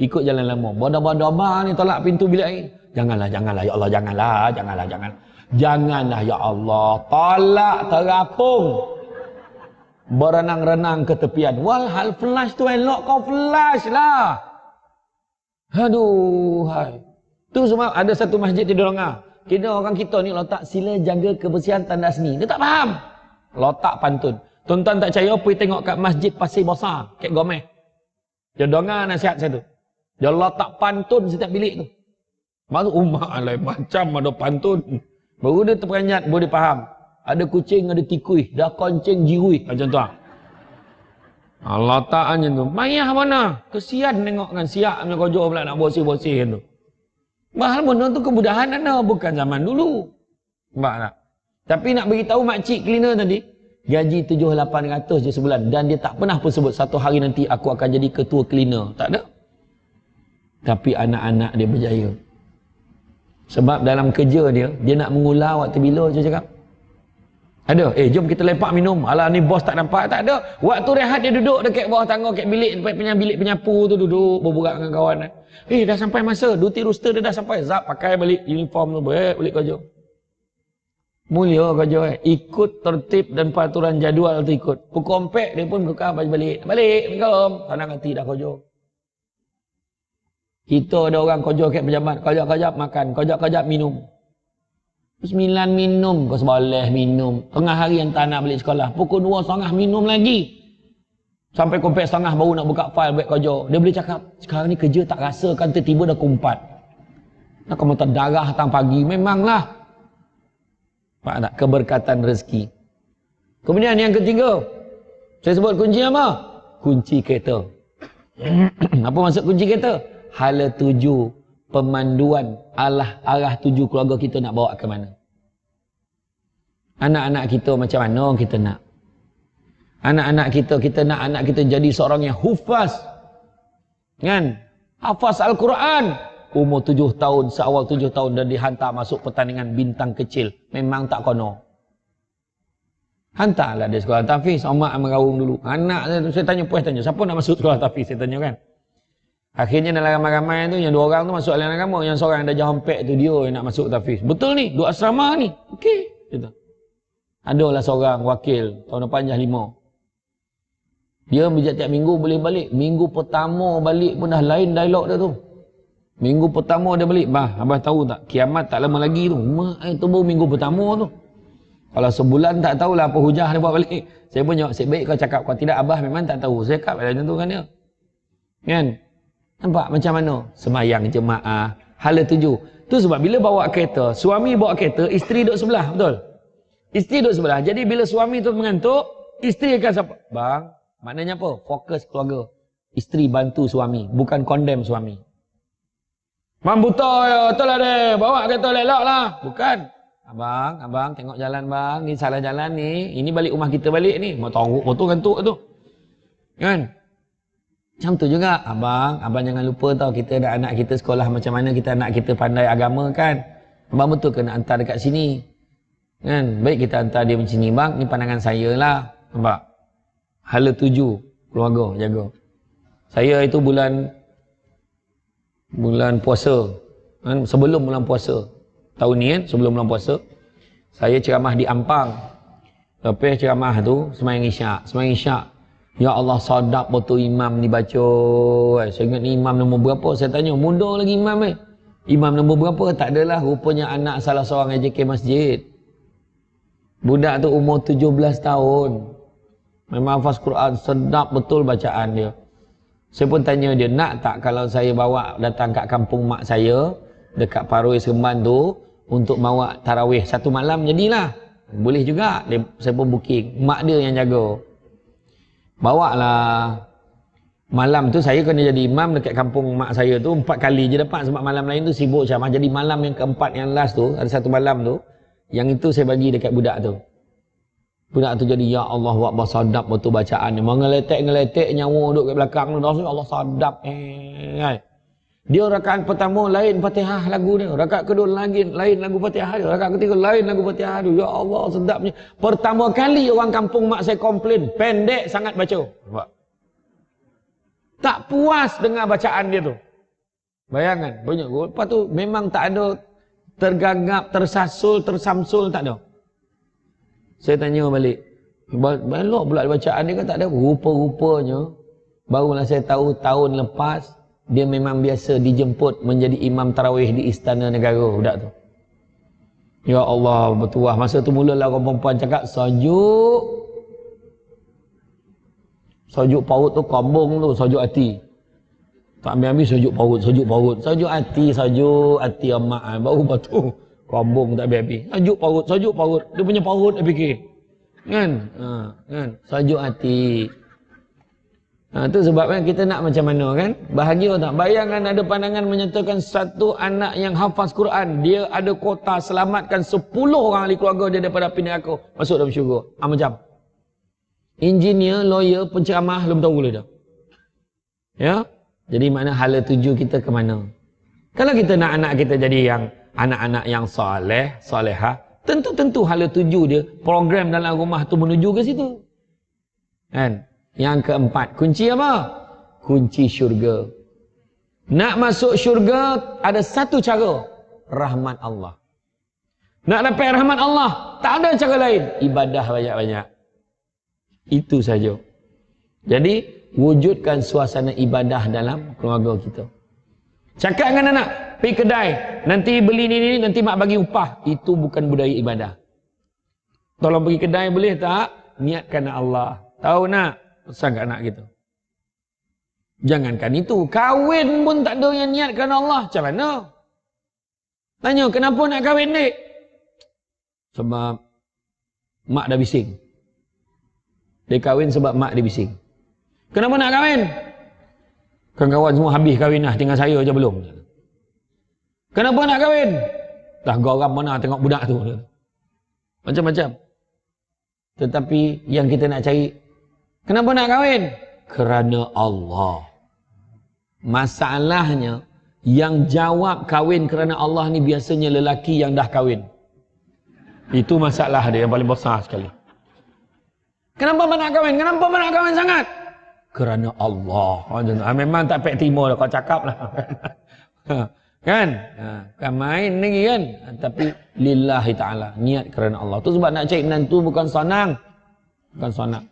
ikut jalan lama bodoh-bodoh abah ni tolak pintu bilik air janganlah janganlah ya Allah janganlah janganlah jangan janganlah ya Allah tolak terapung berenang-renang ke tepian walhal flash tu elok kau flash lah aduh hai tu semua ada satu masjid di Dorongah kita orang kita ni letak sila jaga kebersihan tandas ni dia tak faham Lotak pantun. Tuan-tuan tak percaya, pergi tengok kat masjid Pasir Bosar, kek Gomeh. Dia dengar nasihat saya tu. Dia letak pantun setiap bilik tu. Baru umat oh, alai macam ada pantun. Baru dia terperanjat, boleh faham. Ada kucing, ada tikui. Dah koncing jiwi. Macam tu lah. Allah ha, tak macam tu. Mayah mana? Kesian tengok kan. Siap punya kojok pula nak bosih-bosih tu. Mahal benda tu kemudahan anda. Bukan zaman dulu. Nampak tak? Tapi nak beritahu makcik cleaner tadi, gaji 7800 je sebulan dan dia tak pernah pun sebut satu hari nanti aku akan jadi ketua cleaner. Tak ada. Tapi anak-anak dia berjaya. Sebab dalam kerja dia, dia nak mengulau waktu bila je cakap. Ada. Eh, jom kita lepak minum. Alah, ni bos tak nampak. Tak ada. Waktu rehat dia duduk dekat bawah tangga, dekat bilik, penyapu, bilik penyapu tu duduk, berbual dengan kawan. Eh, dah sampai masa. Duty rooster dia dah sampai. Zap, pakai balik uniform tu. Eh, balik kau jom. Mulia kerja eh. Ikut tertib dan peraturan jadual tu ikut. Pukul dia pun kekal balik. Balik. Assalamualaikum. Tanah hati dah kerja. Kita ada orang kerja kat pejabat. Kajak-kajak makan. Kajak-kajak minum. Sembilan minum. Kau seboleh minum. Tengah hari yang tanah balik sekolah. Pukul dua setengah minum lagi. Sampai kompet setengah baru nak buka fail. buat kerja. Dia boleh cakap, sekarang ni kerja tak rasakan tiba-tiba dah kumpat. Nak kau mata darah tang pagi. Memanglah makna keberkatan rezeki. Kemudian yang ketiga, saya sebut kunci apa? Kunci kereta. apa maksud kunci kereta? Hala tuju pemanduan alah arah tuju keluarga kita nak bawa ke mana. Anak-anak kita macam mana kita nak? Anak-anak kita, kita nak anak kita jadi seorang yang hufaz. Kan? Hafaz Al-Quran umur tujuh tahun, seawal tujuh tahun dan dihantar masuk pertandingan bintang kecil. Memang tak kono. Hantarlah dia sekolah tafiz. Omak meraung dulu. Anak saya, saya tanya, puas tanya, siapa nak masuk sekolah tafiz? Saya tanya kan. Akhirnya dalam ramai-ramai tu, yang dua orang tu masuk alian agama. Yang seorang yang dah jahompek tu dia yang nak masuk tafiz. Betul ni, dua asrama ni. Okey. Gitu. Adalah seorang wakil, tahun depan jah lima. Dia tiap minggu boleh balik. Minggu pertama balik pun dah lain dialog dia tu. Minggu pertama dia balik, bah, abah tahu tak? Kiamat tak lama lagi tu. Mak eh, tu baru minggu pertama tu. Kalau sebulan tak tahulah apa hujah dia buat balik. Saya pun jawab, saya baik kau cakap. Kalau tidak, abah memang tak tahu. Saya cakap lah macam tu kan dia. Kan? Nampak macam mana? Semayang jemaah. Hala tuju. Tu sebab bila bawa kereta, suami bawa kereta, isteri duduk sebelah. Betul? Isteri duduk sebelah. Jadi bila suami tu mengantuk, isteri akan siapa? Bang, maknanya apa? Fokus keluarga. Isteri bantu suami. Bukan condemn suami. Mam buta ya, betul lah deh. Bawa kereta lelak lah. Bukan. Abang, abang tengok jalan bang. Ni salah jalan ni. Ini balik rumah kita balik ni. Mau tahu kau tu gantuk tu. Kan? Macam tu juga. Abang, abang jangan lupa tau kita ada anak kita sekolah macam mana kita nak kita pandai agama kan. Abang betul ke nak hantar dekat sini? Kan? Baik kita hantar dia macam ni bang. Ni pandangan saya lah. Nampak? Hala tuju keluarga jaga. Saya itu bulan bulan puasa kan? sebelum bulan puasa tahun ni kan sebelum bulan puasa saya ceramah di Ampang tapi ceramah tu semayang isyak semayang isyak Ya Allah sadap betul imam ni baca kan? Eh, saya ingat ni imam nombor berapa Saya tanya mundur lagi imam eh Imam nombor berapa tak adalah Rupanya anak salah seorang aja ke masjid Budak tu umur 17 tahun Memang hafaz Quran sedap betul bacaan dia saya pun tanya dia, nak tak kalau saya bawa datang kat kampung mak saya, dekat Parui Seremban tu, untuk bawa tarawih satu malam jadilah. Boleh juga, dia, saya pun booking. Mak dia yang jaga. Bawa lah. Malam tu saya kena jadi imam dekat kampung mak saya tu, empat kali je dapat sebab malam lain tu sibuk macam. Jadi malam yang keempat yang last tu, ada satu malam tu, yang itu saya bagi dekat budak tu. Pun tu jadi ya Allah wa sadap waktu bacaan ni. Mengeletek ngeletek nyawa duduk kat belakang tu. Rasul Allah sadap. Eh, Dia rakaat pertama lain Fatihah lagu dia. Rakaat kedua lagi lain lagu Fatihah dia. Rakaat ketiga lain lagu Fatihah dia. Ya Allah sedapnya. Pertama kali orang kampung mak saya komplain pendek sangat baca. Nampak? Tak puas dengar bacaan dia tu. Bayangkan, banyak. Lepas tu memang tak ada tergagap, tersasul, tersamsul, tak ada. Saya tanya balik. Balok pula bacaan dia kan tak ada. Rupa-rupanya, barulah saya tahu tahun lepas, dia memang biasa dijemput menjadi imam tarawih di istana negara budak tu. Ya Allah, betulah. Masa tu mulalah orang perempuan cakap, sajuk. Sajuk paut tu kambung tu, sajuk hati. Tak ambil-ambil sajuk paut, sajuk paut. Sajuk hati, sajuk hati amat. Baru patuh. Kambung tak habis-habis. Sajuk parut, sajuk parut. Dia punya parut dia fikir. Kan? Ha, kan? Sajuk hati. Ha, tu sebab kan kita nak macam mana kan? Bahagia tak? Bayangkan ada pandangan menyatakan satu anak yang hafaz Quran. Dia ada kota selamatkan sepuluh orang ahli keluarga dia daripada api neraka. Masuk dalam syurga. Ha, macam? Engineer, lawyer, penceramah, belum tahu boleh dah. Ya? Jadi makna hala tuju kita ke mana? Kalau kita nak anak kita jadi yang anak-anak yang soleh, soleha, tentu-tentu hal tuju dia, program dalam rumah tu menuju ke situ. Kan? Yang keempat, kunci apa? Kunci syurga. Nak masuk syurga, ada satu cara. Rahmat Allah. Nak dapat rahmat Allah, tak ada cara lain. Ibadah banyak-banyak. Itu saja. Jadi, wujudkan suasana ibadah dalam keluarga kita. Cakap dengan anak, pergi kedai, nanti beli ni ni, nanti mak bagi upah. Itu bukan budaya ibadah. Tolong pergi kedai boleh tak? Niatkan Allah. Tahu nak? Pesan kat anak gitu. Jangankan itu. Kahwin pun tak ada yang niatkan Allah. Macam mana? Tanya, kenapa nak kahwin ni? Sebab mak dah bising. Dia kahwin sebab mak dia bising. Kenapa nak kahwin? Kawan-kawan semua habis kahwin lah. Tinggal saya je belum. Kenapa nak kahwin? Dah garam mana tengok budak tu. Macam-macam. Tetapi yang kita nak cari. Kenapa nak kahwin? Kerana Allah. Masalahnya. Yang jawab kahwin kerana Allah ni biasanya lelaki yang dah kahwin. Itu masalah dia yang paling besar sekali. Kenapa nak kahwin? Kenapa nak kahwin sangat? kerana Allah. Ha, ha, memang tak pek timur lah kau cakap lah. kan? Ha, bukan main lagi kan? Ha, tapi lillahi ta'ala. Niat kerana Allah. Tu sebab nak cari menantu bukan senang. Bukan senang.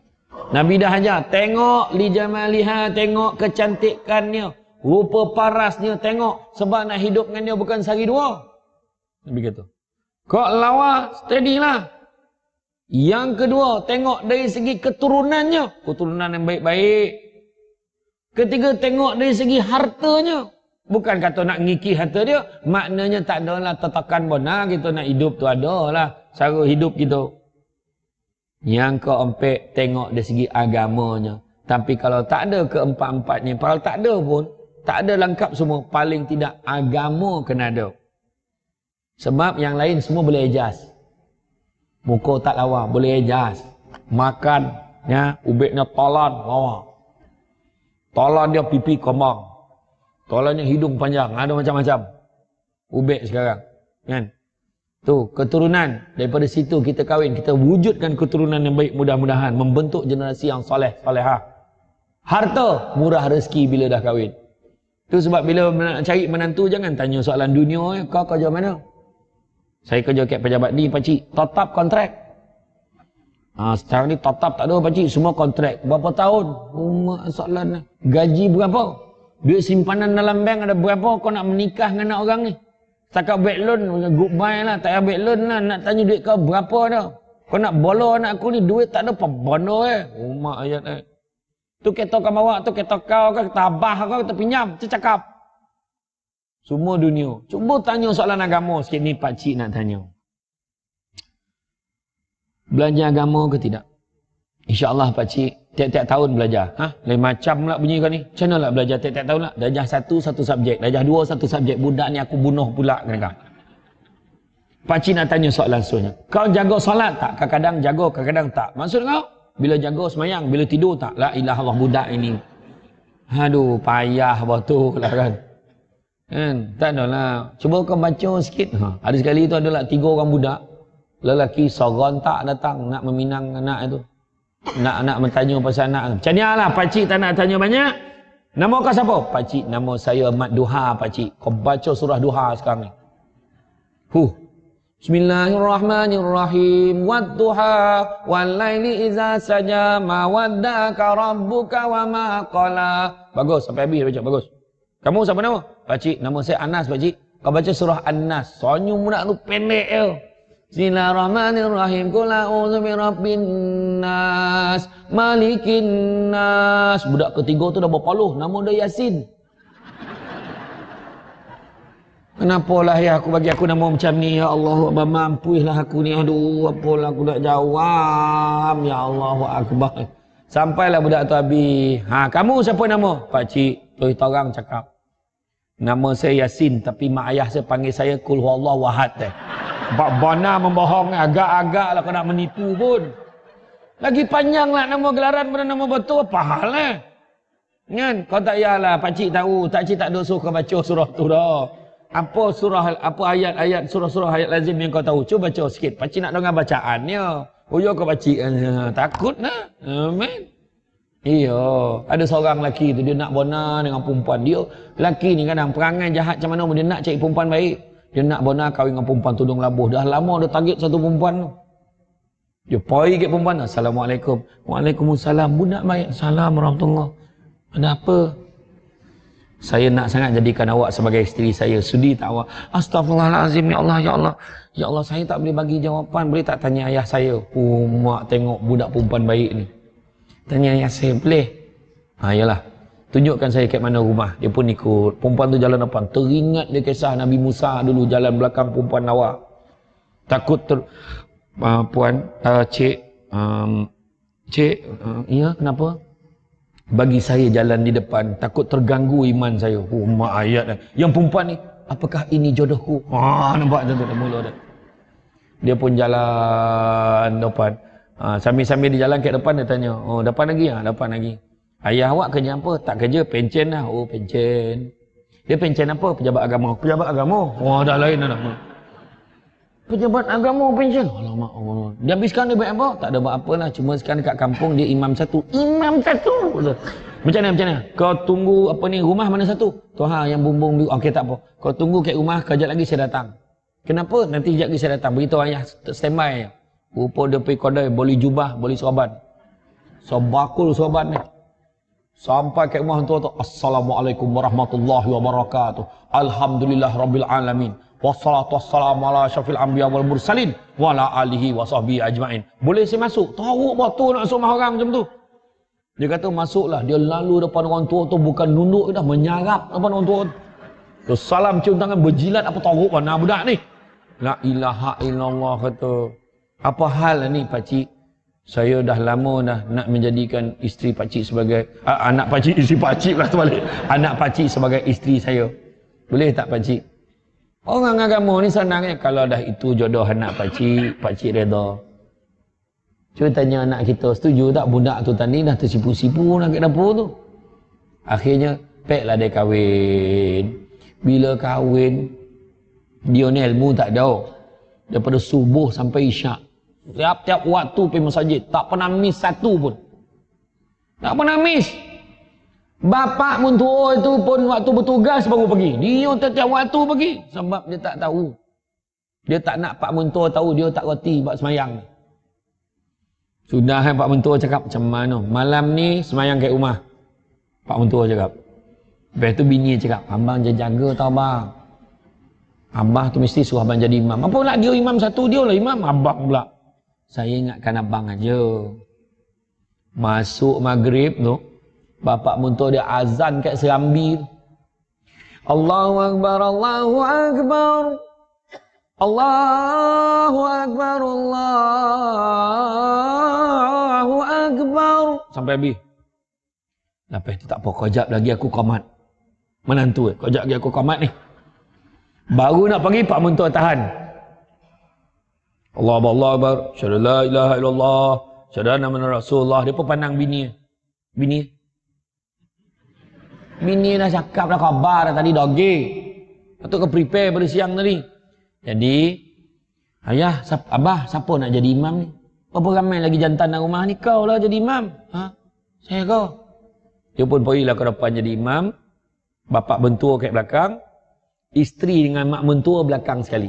Nabi dah ajar. Tengok li jamaliha. Tengok kecantikannya. Rupa parasnya. Tengok. Sebab nak hidup dengan dia bukan sehari dua. Nabi kata. Kau lawa steady lah. Yang kedua, tengok dari segi keturunannya. Keturunan yang baik-baik. Ketiga, tengok dari segi hartanya. Bukan kata nak ngiki harta dia. Maknanya tak ada lah tetakan pun. Nah, kita nak hidup tu ada lah. Cara hidup kita. Yang keempat, tengok dari segi agamanya. Tapi kalau tak ada keempat-empatnya, kalau tak ada pun, tak ada lengkap semua, paling tidak agama kena ada. Sebab yang lain semua boleh adjust. Muka tak lawa, boleh ejas. Makan, ya, ubiknya tolan, lawa. Tolan dia pipi kembang. Tolannya hidung panjang, ada macam-macam. Ubik sekarang. Kan? Tu keturunan daripada situ kita kahwin kita wujudkan keturunan yang baik mudah-mudahan membentuk generasi yang soleh solehah. Harta murah rezeki bila dah kahwin. Tu sebab bila nak cari menantu jangan tanya soalan dunia eh, kau kau jauh mana? Saya kerja kat pejabat ni, pakcik. Tetap kontrak. Ha, sekarang ni tetap tak ada, pakcik. Semua kontrak. Berapa tahun? Umat soalan ni. Lah. Gaji berapa? Duit simpanan dalam bank ada berapa kau nak menikah dengan orang ni? tak Setakat back loan, goodbye lah. Tak payah back loan lah. Nak tanya duit kau berapa dah? Kau nak bolo anak aku ni? Duit tak ada apa? eh. Umat ayat eh. Tu kereta kau bawa, tu kereta kau kau, kita abah kau, kita pinjam. Cakap. Semua dunia. Cuba tanya soalan agama sikit ni pak cik nak tanya. Belajar agama ke tidak? Insya Allah pak cik tiap-tiap tahun belajar. Ha? Lain macam pula bunyi kau ni. Macam mana nak belajar tiap-tiap tahun lah? Belajar satu, satu subjek. Belajar dua, satu subjek. Budak ni aku bunuh pula. kadang Pak cik nak tanya soalan sebenarnya. Kau jaga solat tak? Kadang-kadang jaga, kadang-kadang tak. Maksud kau? Bila jaga semayang, bila tidur tak? La ilah Allah budak ini. Aduh, payah betul lah kan. Kan? Tak ada lah. Cuba kau baca sikit. Ha. Ada sekali tu adalah tiga orang budak. Lelaki serontak datang nak meminang anak itu. Nak anak bertanya pasal anak. Macam ni lah. Pakcik tak nak tanya banyak. Nama kau siapa? Pakcik, nama saya Mat Duha, Pakcik. Kau baca surah Duha sekarang ni. Huh. Bismillahirrahmanirrahim. Wat duha wal laili iza saja ma wadda rabbuka wa ma qala. Bagus sampai habis baca bagus. Kamu siapa nama? Pakcik, nama saya Anas pakcik. Kau baca surah An-Nas. Sonyum pula tu pendek je. Bismillahirrahmanirrahim. Qul a'udzu birabbin nas, malikin nas. Budak ketiga tu dah berpaluh, nama dia Yasin. lah ya aku bagi aku nama macam ni ya Allah mampu. mampuilah aku ni aduh lah aku nak jawab ya Allah aku akbar sampailah budak tu habis ha kamu siapa nama pak cik tu orang cakap Nama saya Yasin tapi mak ayah saya panggil saya Kul Huwallah Wahad. Eh. Bana membohong agak-agak lah kau nak menipu pun. Lagi panjang lah nama gelaran pada nama betul. Apa hal lah? Kan? Kau tak payahlah. Pakcik tahu. Takcik tak duduk suruh kau baca surah tu dah. Apa surah, apa ayat-ayat surah-surah ayat lazim yang kau tahu? Cuba baca sikit. Pakcik nak dengar bacaannya. Oh, ya kau pakcik. Eh, takut lah. Amin. Iya, ada seorang lelaki tu dia nak bona dengan perempuan dia. Lelaki ni kadang perangai jahat macam mana pun dia nak cari perempuan baik. Dia nak bona kahwin dengan perempuan tudung labuh. Dah lama dia target satu perempuan tu. Dia pergi ke perempuan Assalamualaikum. Waalaikumsalam. Budak baik. Salam Ada apa? Saya nak sangat jadikan awak sebagai isteri saya. Sudi tak awak? Astagfirullahalazim. Ya Allah, ya Allah. Ya Allah, saya tak boleh bagi jawapan. Boleh tak tanya ayah saya? Oh, mak tengok budak perempuan baik ni. Tanya ayah saya, boleh? Ha, yalah. Tunjukkan saya ke mana rumah. Dia pun ikut. Perempuan tu jalan depan. Teringat dia kisah Nabi Musa dulu jalan belakang perempuan Nawa. Takut ter... Uh, puan, uh, cik. Um, cik, uh, ya kenapa? Bagi saya jalan di depan. Takut terganggu iman saya. Oh, mak ayat. Yang perempuan ni, apakah ini jodohku? Ah, nampak tu, mula dia. Dia pun jalan depan. Ha, sambil-sambil di jalan ke depan dia tanya, oh depan lagi? Ha, ah, depan lagi. Ayah awak kerja apa? Tak kerja, pencen lah. Oh, pencen. Dia pencen apa? Pejabat agama. Pejabat agama? Wah, oh, dah lain dah. Nama. Pejabat agama pencen? Alamak, Allah. Oh. Dia habis sekarang dia buat apa? Tak ada buat apa lah. Cuma sekarang dekat kampung dia imam satu. Imam satu! Macam mana, macam mana? Kau tunggu apa ni, rumah mana satu? Tuhan ha, yang bumbung, bumbung. okey tak apa. Kau tunggu ke rumah, kejap lagi saya datang. Kenapa? Nanti kejap lagi saya datang. Beritahu ayah, standby ayah. Rupa dia pergi kodai, boleh jubah, boleh soban. So, bakul soban ni. Sampai ke rumah tu, Assalamualaikum warahmatullahi wabarakatuh. Alhamdulillah Rabbil Alamin. Wassalatu wassalamu ala syafil anbiya wal mursalin. Wa ala alihi wa sahbihi ajma'in. Boleh saya masuk? Taruk batu nak masuk rumah orang macam tu. Dia kata masuklah. Dia lalu depan orang tua tu bukan nunduk dah. Menyarap depan orang tua tu. Dia salam cium tangan berjilat apa taruk mana budak ni. La ilaha illallah kata. Apa hal ni pakcik? Saya dah lama dah nak menjadikan isteri pakcik sebagai uh, anak pakcik isteri pakcik lah sebalik. Anak pakcik sebagai isteri saya. Boleh tak pakcik? Orang agama ni senang ya. Kalau dah itu jodoh anak pakcik, pakcik reda. Cuma tanya anak kita, setuju tak budak tu tadi dah tersipu-sipu nak ke dapur tu? Akhirnya, pek lah dia kahwin. Bila kahwin, dia ni ilmu tak ada. Daripada subuh sampai isyak, Tiap-tiap waktu pergi masjid. Tak pernah miss satu pun. Tak pernah miss. Bapak pun tua itu pun waktu bertugas baru pergi. Dia tiap-tiap waktu pergi. Sebab dia tak tahu. Dia tak nak Pak Mentua tahu dia tak roti buat semayang. Sudah kan Pak Mentua cakap macam mana. Malam ni semayang ke rumah. Pak Mentua cakap. Lepas tu bini cakap. Abang jangan jaga tau abang. Abah tu mesti suruh abang jadi imam. Apa nak dia imam satu dia lah imam. Abang pula. Saya ingatkan abang aja. Masuk maghrib tu, bapak muntuh dia azan kat serambi tu. Allahu Akbar, Allahu Akbar. Allahu Akbar, Allahu Akbar. Sampai habis. Lepas itu tak apa, kejap lagi aku komat. Menantu, eh, kejap lagi aku komat ni. Baru nak pergi, Pak Muntur tahan. Allahu Allah Akbar, syada la ilaha illallah, syada anna muhammadar rasulullah. Dia pun pandang bini. Bini. Bini dah cakap dah khabar dah tadi doge. Patut ke prepare pada siang tadi. Jadi ayah abah siapa nak jadi imam ni? Berapa ramai lagi jantan dalam rumah ni kau lah jadi imam. Ha? Saya kau. Dia pun pergi lah ke depan jadi imam. Bapak bentua ke belakang. Isteri dengan mak mentua belakang sekali.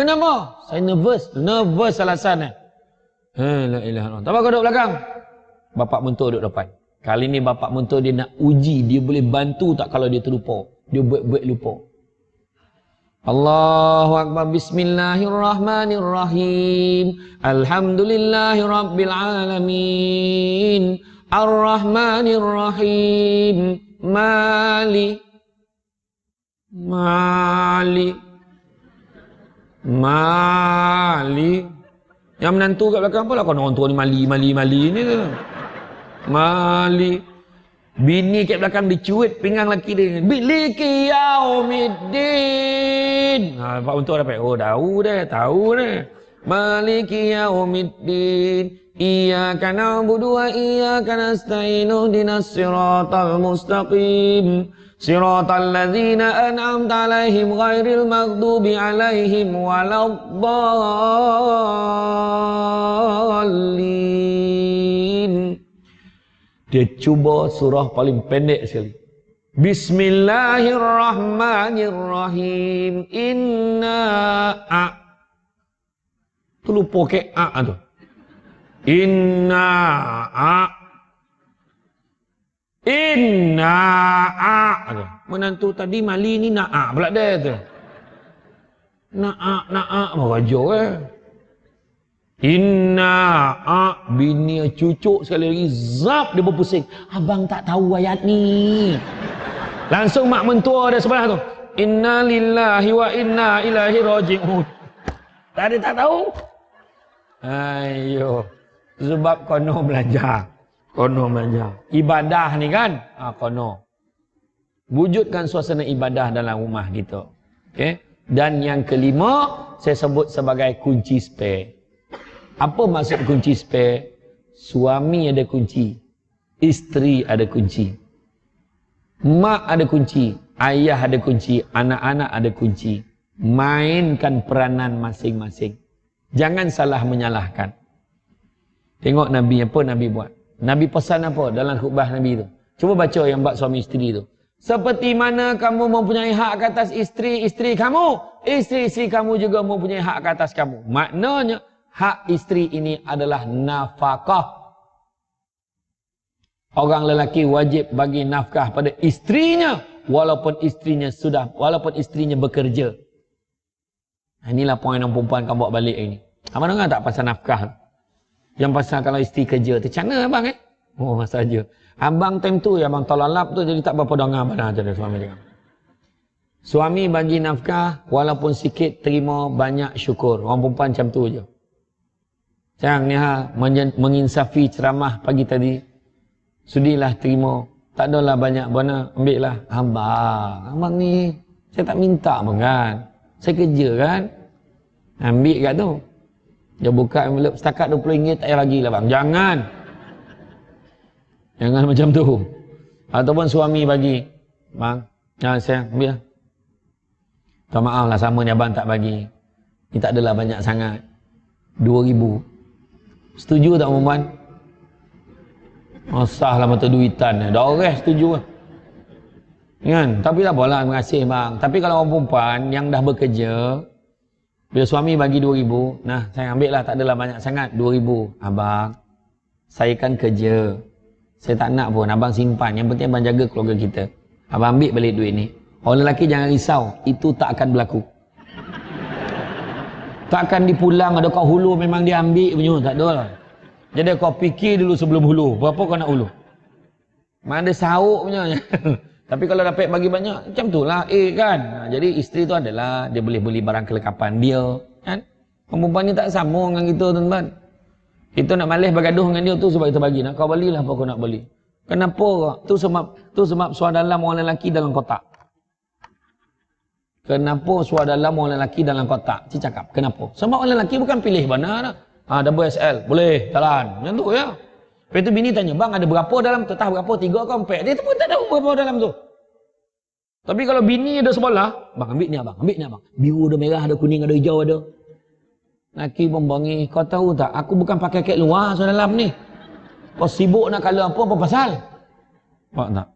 Kenapa? Saya nervous. Nervous alasan eh. Ha la ilaha illallah. Tak apa kau duduk belakang. Bapak mentua duduk depan. Kali ni bapak mentua dia nak uji dia boleh bantu tak kalau dia terlupa. Dia buat-buat lupa. Allahu Akbar Bismillahirrahmanirrahim Alhamdulillahirrabbilalamin Ar-Rahmanirrahim Mali Mali Mali. Yang menantu kat belakang pula kau orang tua ni mali mali mali ni ke? Mali. Bini kat belakang dicuit pinggang laki dia. Biliki yaumiddin. Ha, Pak Mentua dapat. Oh, tahu dah. Tahu dah. Maliki yaumiddin. Iyaka na'budu wa iyaka nasta'inuh dinas siratal mustaqim. mustaqim al ladzina an'amta alaihim ghairil maghdubi alaihim waladdallin Dia cuba surah paling pendek sekali Bismillahirrahmanirrahim Inna a Tu lupa ke a tu Inna a Inna'a Menantu tadi mali ni na'a pula dia tu. Na'a, na'a. Meraja oh, eh. Inna'a. Bini cucu sekali lagi. Zap dia berpusing. Abang tak tahu ayat ni. Langsung mak mentua dia sebelah tu. Inna lillahi wa inna ilahi roji'un. Oh, tadi tak tahu. Ayuh. Sebab kau nak belajar. Kono manja. Ibadah ni kan? Ha, kono. Wujudkan suasana ibadah dalam rumah kita. Okay? Dan yang kelima, saya sebut sebagai kunci spare. Apa maksud kunci spare? Suami ada kunci. Isteri ada kunci. Mak ada kunci. Ayah ada kunci. Anak-anak ada kunci. Mainkan peranan masing-masing. Jangan salah menyalahkan. Tengok Nabi apa Nabi buat. Nabi pesan apa dalam khutbah Nabi itu? Cuba baca yang buat suami isteri itu. Seperti mana kamu mempunyai hak ke atas isteri-isteri kamu, isteri-isteri kamu juga mempunyai hak ke atas kamu. Maknanya, hak isteri ini adalah nafkah. Orang lelaki wajib bagi nafkah pada isterinya walaupun isterinya sudah, walaupun isterinya bekerja. Inilah poin yang perempuan kamu buat balik ini. Kamu dengar tak pasal nafkah? Yang pasal kalau isteri kerja tu, macam mana abang eh? Oh, saja. Abang time tu, ya, abang tolak lap tu jadi tak berapa dengar pada cara suami dia. Suami bagi nafkah, walaupun sikit terima banyak syukur. Orang perempuan macam tu je. Sayang ni ha, menginsafi ceramah pagi tadi. Sudilah terima. Tak adalah banyak bana, ambil lah. Abang, abang ni, saya tak minta abang kan. Saya kerja kan. Ambil kat tu. Dia buka envelope setakat RM20 tak payah bagi lah bang. Jangan. Jangan macam tu. Ataupun suami bagi. Bang. Ya, saya ambil. Lah. Minta maaf lah sama ni abang tak bagi. Ini tak adalah banyak sangat. RM2,000. Setuju tak perempuan? Masah lah mata duitan. Dah orang setuju lah. Kan? Tapi tak apalah. Terima kasih bang. Tapi kalau orang perempuan yang dah bekerja, bila suami bagi dua ribu, nah saya ambil lah, tak adalah banyak sangat, dua ribu Abang, saya kan kerja. Saya tak nak pun, abang simpan. Yang penting abang jaga keluarga kita. Abang ambil balik duit ni. Orang lelaki jangan risau, itu tak akan berlaku. Takkan dipulang, ada kau hulu memang dia ambil punya, tak ada lah. Jadi kau fikir dulu sebelum hulu, berapa kau nak hulu? Mana sahuk punya. Tapi kalau dapat bagi banyak, macam itulah eh kan. Ha, jadi isteri tu adalah dia boleh beli barang kelekapan dia. Kan? Pembuan ni tak sama dengan kita tuan-tuan. Kita nak malih bergaduh dengan dia tu sebab kita bagi. Nak kau belilah apa kau nak beli. Kenapa? Tu sebab tu sebab suara dalam orang lelaki dalam kotak. Kenapa suara dalam orang lelaki dalam kotak? Cik cakap, kenapa? Sebab orang lelaki bukan pilih mana. Ha, double SL. Boleh, jalan. Macam tu, ya. Lepas tu bini tanya, bang ada berapa dalam? Tetah berapa? Tiga ke empat? Dia pun tak tahu berapa dalam tu. Tapi kalau bini ada sebelah, bang ambil ni abang, ambil ni abang. Biru ada merah, ada kuning, ada hijau ada. Naki membangi, kau tahu tak? Aku bukan pakai kek luar so dalam ni. Kau sibuk nak kala apa, apa pasal? Pak tak.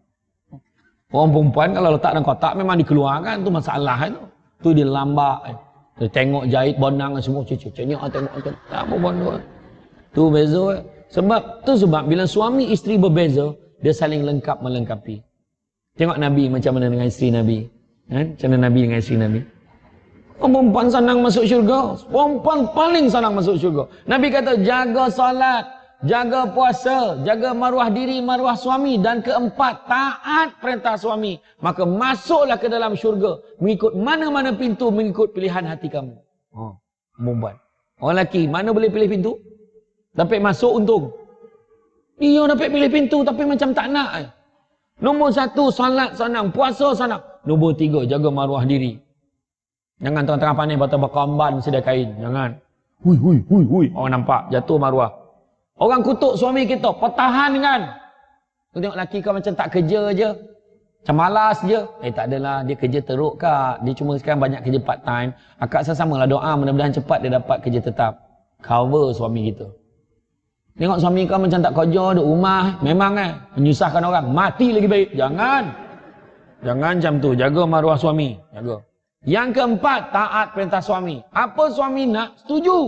Orang perempuan kalau letak dalam kotak memang dikeluarkan tu masalah itu. Tu dia lambak. Dia tengok jahit bonang semua cucu-cucunya tengok tengok. Tak apa benda. Tu bezo eh. Sebab tu sebab bila suami isteri berbeza, dia saling lengkap melengkapi. Tengok Nabi macam mana dengan isteri Nabi. Ha? Macam mana Nabi dengan isteri Nabi. Oh, perempuan senang masuk syurga. Perempuan paling senang masuk syurga. Nabi kata, jaga salat, jaga puasa, jaga maruah diri, maruah suami. Dan keempat, taat perintah suami. Maka masuklah ke dalam syurga. Mengikut mana-mana pintu, mengikut pilihan hati kamu. Oh, perempuan. Orang lelaki, mana boleh pilih pintu? Dapat masuk untung. Dia dapat pilih pintu tapi macam tak nak. Eh. Nombor satu, salat senang. Puasa senang. Nombor tiga, jaga maruah diri. Jangan tengah-tengah panik, patah berkamban, sedia kain. Jangan. Hui, hui, hui, hui. Orang nampak, jatuh maruah. Orang kutuk suami kita, pertahan kan? Kau tengok lelaki kau macam tak kerja je. Macam malas je. Eh tak adalah, dia kerja teruk kak. Dia cuma sekarang banyak kerja part time. Akak sesama lah doa, mudah-mudahan cepat dia dapat kerja tetap. Cover suami kita. Tengok suami kau macam tak kerja di rumah, memang kan menyusahkan orang. Mati lagi baik. Jangan. Jangan macam tu. Jaga maruah suami. Jaga. Yang keempat, taat perintah suami. Apa suami nak? Setuju.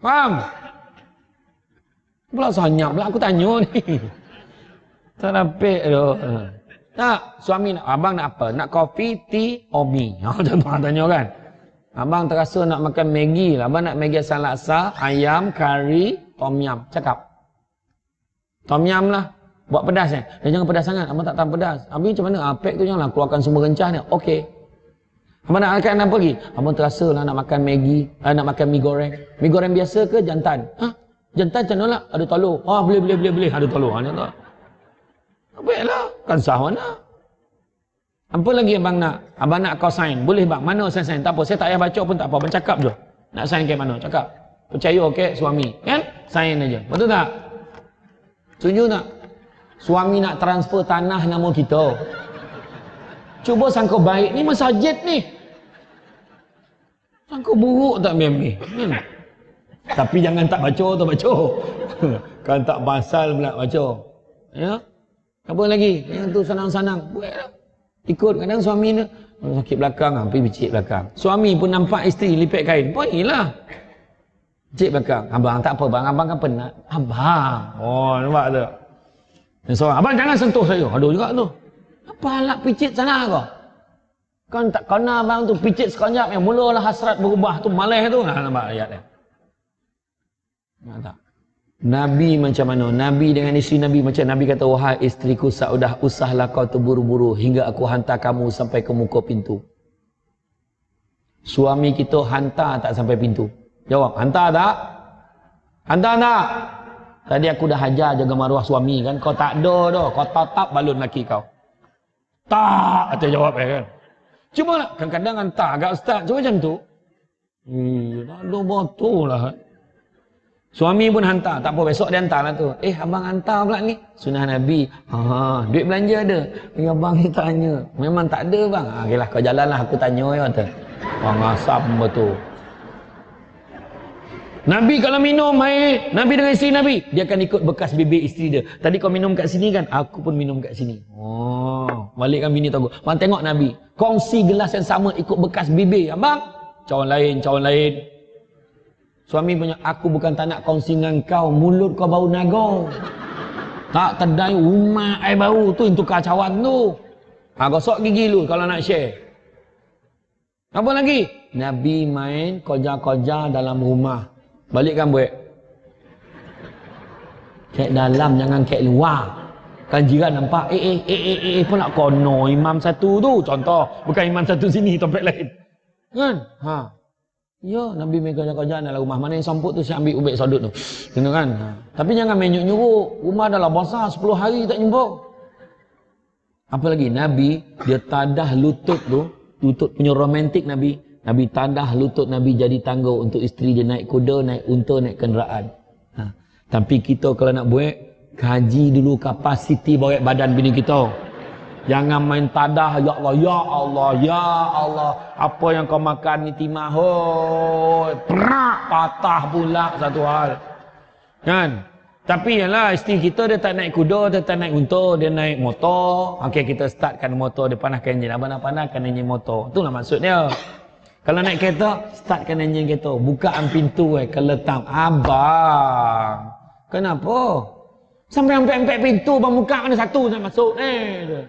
Faham? Pula sanyak pula aku tanya ni. Tak nampak tu. Tak, suami nak, abang nak apa? Nak kopi, tea, or mie? Macam tu tanya kan. Abang terasa nak makan Maggi lah. Abang nak Maggi asal laksa, ayam, kari, tom yam. Cakap. Tom yam lah. Buat pedas eh. Dan jangan pedas sangat. Abang tak tahan pedas. Abang macam mana? Apek ah, tu janganlah keluarkan semua rencah ni. Okey. Abang nak makan apa lagi? Abang terasa lah nak makan Maggi. Eh, nak makan mie goreng. Mie goreng biasa ke jantan? Hah? Jantan macam mana lah? Ada telur. Oh, boleh, boleh, boleh, boleh. Ada telur. Ha, macam tu. Baiklah. Kan sah mana? Lah. Apa lagi abang nak? Abang nak kau sign. Boleh bang. Mana saya sign? Tak apa. Saya tak payah baca pun tak apa. Abang cakap je. Nak sign ke mana? Cakap. Percaya okey, suami. Kan? Sign aja. Betul tak? Setuju tak? Suami nak transfer tanah nama kita. Cuba sangka baik. Ni masjid ni. Sangka buruk tak memang. Eh, hmm. Tapi jangan tak baca tu baca. kan tak basal pula baca. Ya? Apa lagi? Yang tu senang-senang. Buatlah. Ikut kadang suami ni oh, sakit belakang ah, pergi picit belakang. Suami pun nampak isteri lipat kain. Pergilah. Cik belakang. Abang tak apa bang, abang kan penat. Abang. Oh, nampak tu. Dan seorang, abang jangan sentuh saya. Aduh juga tu. Apa nak picit sana kau? Kan tak kena abang tu picit sekejap yang mulalah hasrat berubah tu malas tu. Ha nampak ayat dia. Nampak tak? Nabi macam mana? Nabi dengan isteri Nabi macam Nabi kata, Wahai isteri ku sa'udah usahlah kau terburu-buru hingga aku hantar kamu sampai ke muka pintu. Suami kita hantar tak sampai pintu? Jawab, hantar tak? Hantar tak? Tadi aku dah hajar jaga maruah suami kan. Kau tak ada dah. Kau tatap balon laki kau. Tak. Kata jawab eh, kan. Cuma kadang-kadang hantar agak ustaz. Cuma macam tu. Hmm, tak ada botol lah. Kan? Suami pun hantar. Tak apa, besok dia hantarlah tu. Eh, abang hantar pula ni. Sunnah Nabi. Ha, ha. duit belanja ada. Ya, abang tanya. Memang tak ada, bang. Ha, okeylah, kau jalanlah. Aku tanya, ya, kata. Bang, asap betul. Nabi kalau minum air, Nabi dengan isteri Nabi, dia akan ikut bekas bibir isteri dia. Tadi kau minum kat sini kan? Aku pun minum kat sini. Oh, balikkan bini tahu. Mak tengok Nabi, kongsi gelas yang sama ikut bekas bibir. Abang, cawan lain, cawan lain. Suami punya, aku bukan tak nak kongsi dengan kau. Mulut kau bau naga. Tak terdai rumah air bau tu, itu kacauan tu. Ha, gosok gigi lu kalau nak share. Apa lagi? Nabi main koja-koja dalam rumah. Balikkan buat. Kek dalam, jangan kek luar. Kan jiran nampak, eh eh eh eh eh, pun nak kono imam satu tu. Contoh, bukan imam satu sini, tempat lain. Kan? Hmm? Ha. Ya, Nabi mereka cakap jangan dalam rumah. Mana yang samput tu saya ambil ubat sodut tu. Kena kan? Ha. Tapi jangan main nyuruk. Rumah dah lah basah 10 hari tak jumpa. Apa lagi? Nabi dia tadah lutut tu. Lutut punya romantik Nabi. Nabi tadah lutut Nabi jadi tangga untuk isteri dia naik kuda, naik unta, naik kenderaan. Ha. Tapi kita kalau nak buat, kaji dulu kapasiti buat badan bini kita. Jangan main tadah ya Allah ya Allah ya Allah apa yang kau makan ni timah oh perak patah pula satu hal. Kan? Tapi ialah isteri kita dia tak naik kuda, dia tak naik unta, dia naik motor. Okey kita startkan motor, dia panaskan enjin. Apa nak panaskan enjin motor? Itulah maksudnya. Kalau naik kereta, startkan enjin kereta. Buka am pintu eh, keletam. Abang. Kenapa? Sampai sampai empat pintu, bang buka mana satu nak masuk. Eh,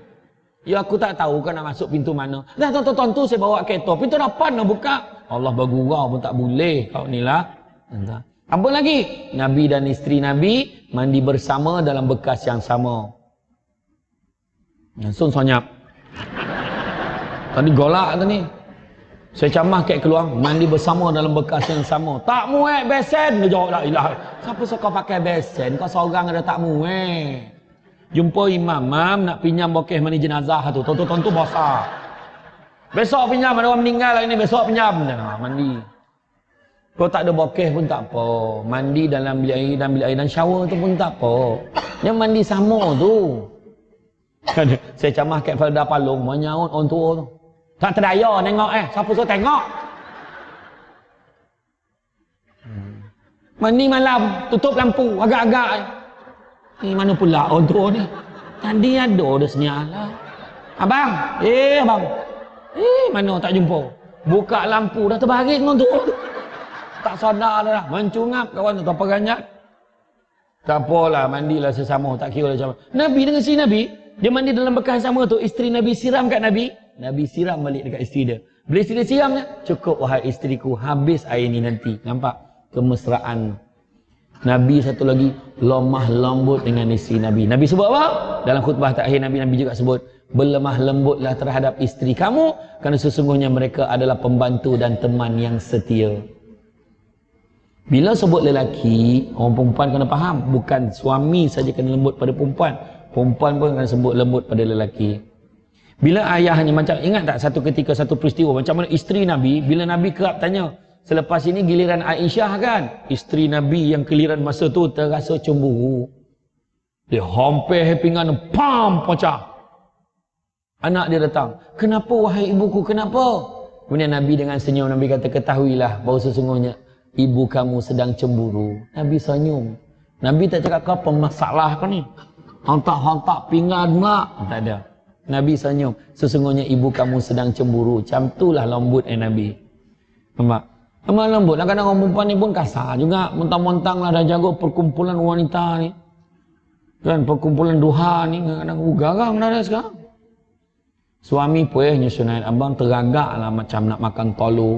Ya aku tak tahu kan nak masuk pintu mana. Dah tonton tuan tu saya bawa kereta. Pintu depan nak buka. Allah bergurau pun tak boleh. Kau ni lah. Apa lagi? Nabi dan isteri Nabi mandi bersama dalam bekas yang sama. Langsung sonyap. Tadi golak ni? Saya camah kek keluar. Mandi bersama dalam bekas yang sama. Tak muat besen. Dia jawab lah. Siapa suka pakai besen? Kau seorang ada tak muat. Jumpa imam, mam nak pinjam bokeh mani jenazah tu. Tonton tu basah. Besok pinjam, ada orang meninggal lagi ni. Besok pinjam. Nah, mandi. Kau tak ada bokeh pun tak apa. Mandi dalam bilik air dan bilik air dan shower tu pun tak apa. Yang mandi sama tu. Saya camah kat Felda Palung, menyaut orang tua tu. Tak terdaya tengok eh. Siapa suruh tengok? Hmm. Mandi malam, tutup lampu, agak-agak. Eh. Ni mana pula odoh ni? Tadi ada odoh senyala. Abang, eh abang. Eh mana tak jumpa? Buka lampu dah terbahagi dengan tu. Tak sadar dah. Lah. Mencungap kawan tu. Tak apa ganjak. Tak apalah. Mandilah sesama. Tak kira macam Nabi dengan si Nabi. Dia mandi dalam bekas sama tu. Isteri Nabi siram kat Nabi. Nabi siram balik dekat isteri dia. Bila isteri dia siram Cukup wahai isteriku. Habis air ni nanti. Nampak? Kemesraan Nabi satu lagi lemah lembut dengan isteri Nabi. Nabi sebut apa? Dalam khutbah terakhir Nabi Nabi juga sebut berlemah lembutlah terhadap isteri kamu kerana sesungguhnya mereka adalah pembantu dan teman yang setia. Bila sebut lelaki, orang perempuan kena faham. Bukan suami saja kena lembut pada perempuan. Perempuan pun kena sebut lembut pada lelaki. Bila ayahnya macam, ingat tak satu ketika satu peristiwa, macam mana isteri Nabi, bila Nabi kerap tanya, Selepas ini giliran Aisyah kan. Isteri Nabi yang keliran masa tu terasa cemburu. Dia hampir hepingan. Pam! Pocah. Anak dia datang. Kenapa wahai ibuku? Kenapa? Kemudian Nabi dengan senyum. Nabi kata ketahuilah bahawa sesungguhnya. Ibu kamu sedang cemburu. Nabi senyum. Nabi tak cakap kau pemasalah kau ni. Hantak-hantak pingan mak. Tak ada. Nabi senyum. Sesungguhnya ibu kamu sedang cemburu. Macam tulah lembut eh Nabi. Nampak? Lemah lembut. Dan kadang orang perempuan ni pun kasar juga. Mentang-mentang lah dah jaga perkumpulan wanita ni. Kan perkumpulan duha ni. Kadang-kadang oh, garang dah dah sekarang. Suami puyahnya eh, sunayat abang teragak lah macam nak makan tolo.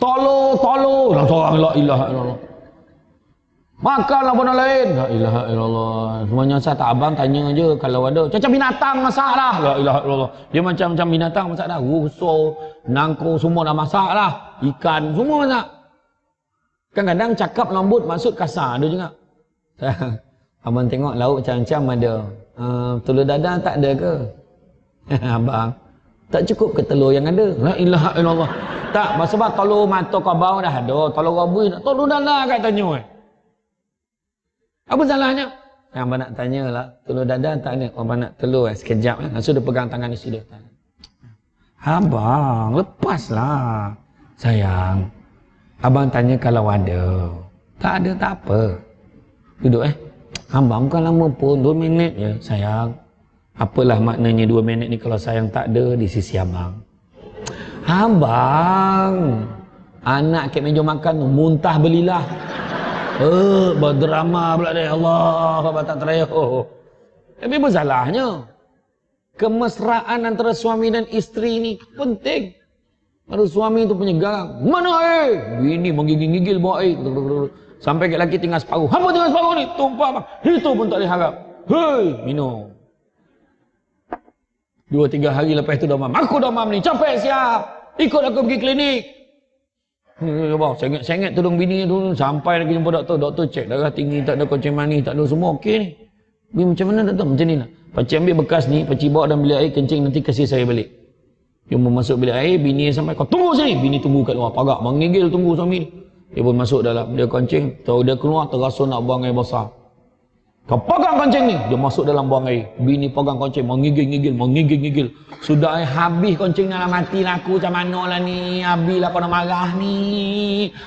Tolo, tolo. Dah seorang la ilah ilah. Makanlah benda lain. La ilaha illallah. Semuanya saya tak abang tanya aja kalau ada. Macam binatang masalah lah. La ilaha illallah. Dia macam-macam binatang masak dah. Rusuh, nangku semua dah masalah. Ikan semua masak. Kadang-kadang cakap lembut maksud kasar ada juga. abang tengok lauk macam-macam ada. Uh, telur tak ada ke? abang. Tak cukup ke telur yang ada? La ilaha illallah. tak, sebab telur mata kabau dah ada. Telur rabu, telur dadar katanya. Eh. Apa salahnya? Yang abang nak tanya lah, telur dadah tak ada? Abang nak telur eh, sekejap lah. Eh. Langsung dia pegang tangan isteri dia. Abang, lepaslah. Sayang, abang tanya kalau ada. Tak ada, tak apa. Duduk eh. Abang kan lama pun, dua minit je, sayang. Apalah maknanya dua minit ni kalau sayang tak ada di sisi abang. Abang, anak kat meja makan tu, muntah belilah. Abang. Eh, berdrama pula dia. Allah, apa tak terayuh. Tapi salahnya? Kemesraan antara suami dan isteri ni penting. Kalau suami itu punya garang. Mana air? Bini menggigil-gigil bawa air. Sampai ke lelaki tinggal separuh. Apa tinggal separuh ni? Tumpah apa? Itu pun tak boleh harap. Hei, minum. Dua, tiga hari lepas itu dah domam. Aku dah domam ni. Capek siap. Ikut aku pergi klinik. Bang, sengit-sengit tolong bini tu sampai lagi jumpa doktor. Doktor cek darah tinggi, tak ada kencing manis, tak ada semua okey ni. bini macam mana doktor? Macam ni lah. Pakcik ambil bekas ni, pakcik bawa dalam bilik air kencing nanti kasih saya balik. Dia masuk bilik air, bini sampai kau tunggu sini. Bini tunggu kat luar pagar, mengigil tunggu suami ni. Dia pun masuk dalam, dia kencing, tahu dia keluar terasa nak buang air besar. Kau pegang kancing ni. Dia masuk dalam buang air. Bini pegang kancing. Mengigil-ngigil. Mengigil-ngigil. Sudah air habis kancing ni. mati lah aku. Macam mana lah ni. Habis lah kau nak marah ni.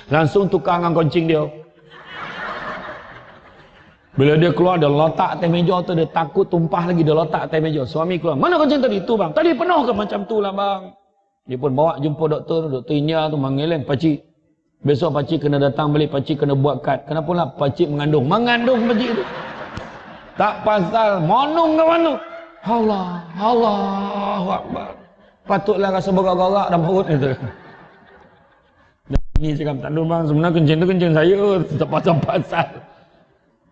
Langsung tukar dengan kancing dia. Bila dia keluar, dia letak atas meja tu. Dia takut tumpah lagi. Dia letak atas meja. Suami keluar. Mana kancing tadi? Itu bang. Tadi penuh ke macam tu lah bang. Dia pun bawa jumpa doktor. Doktor India tu mengeleng. Pakcik. Besok pakcik kena datang balik. Pakcik kena buat kad. Kenapa lah pakcik mengandung? Mengandung pakcik tu. Tak pasal monung ke mana? Allah, Allahu Akbar. Patutlah rasa bergerak-gerak dalam perut itu. Ini cakap tak dulu bang, sebenarnya kencing tu kencing saya tetap pasal-pasal.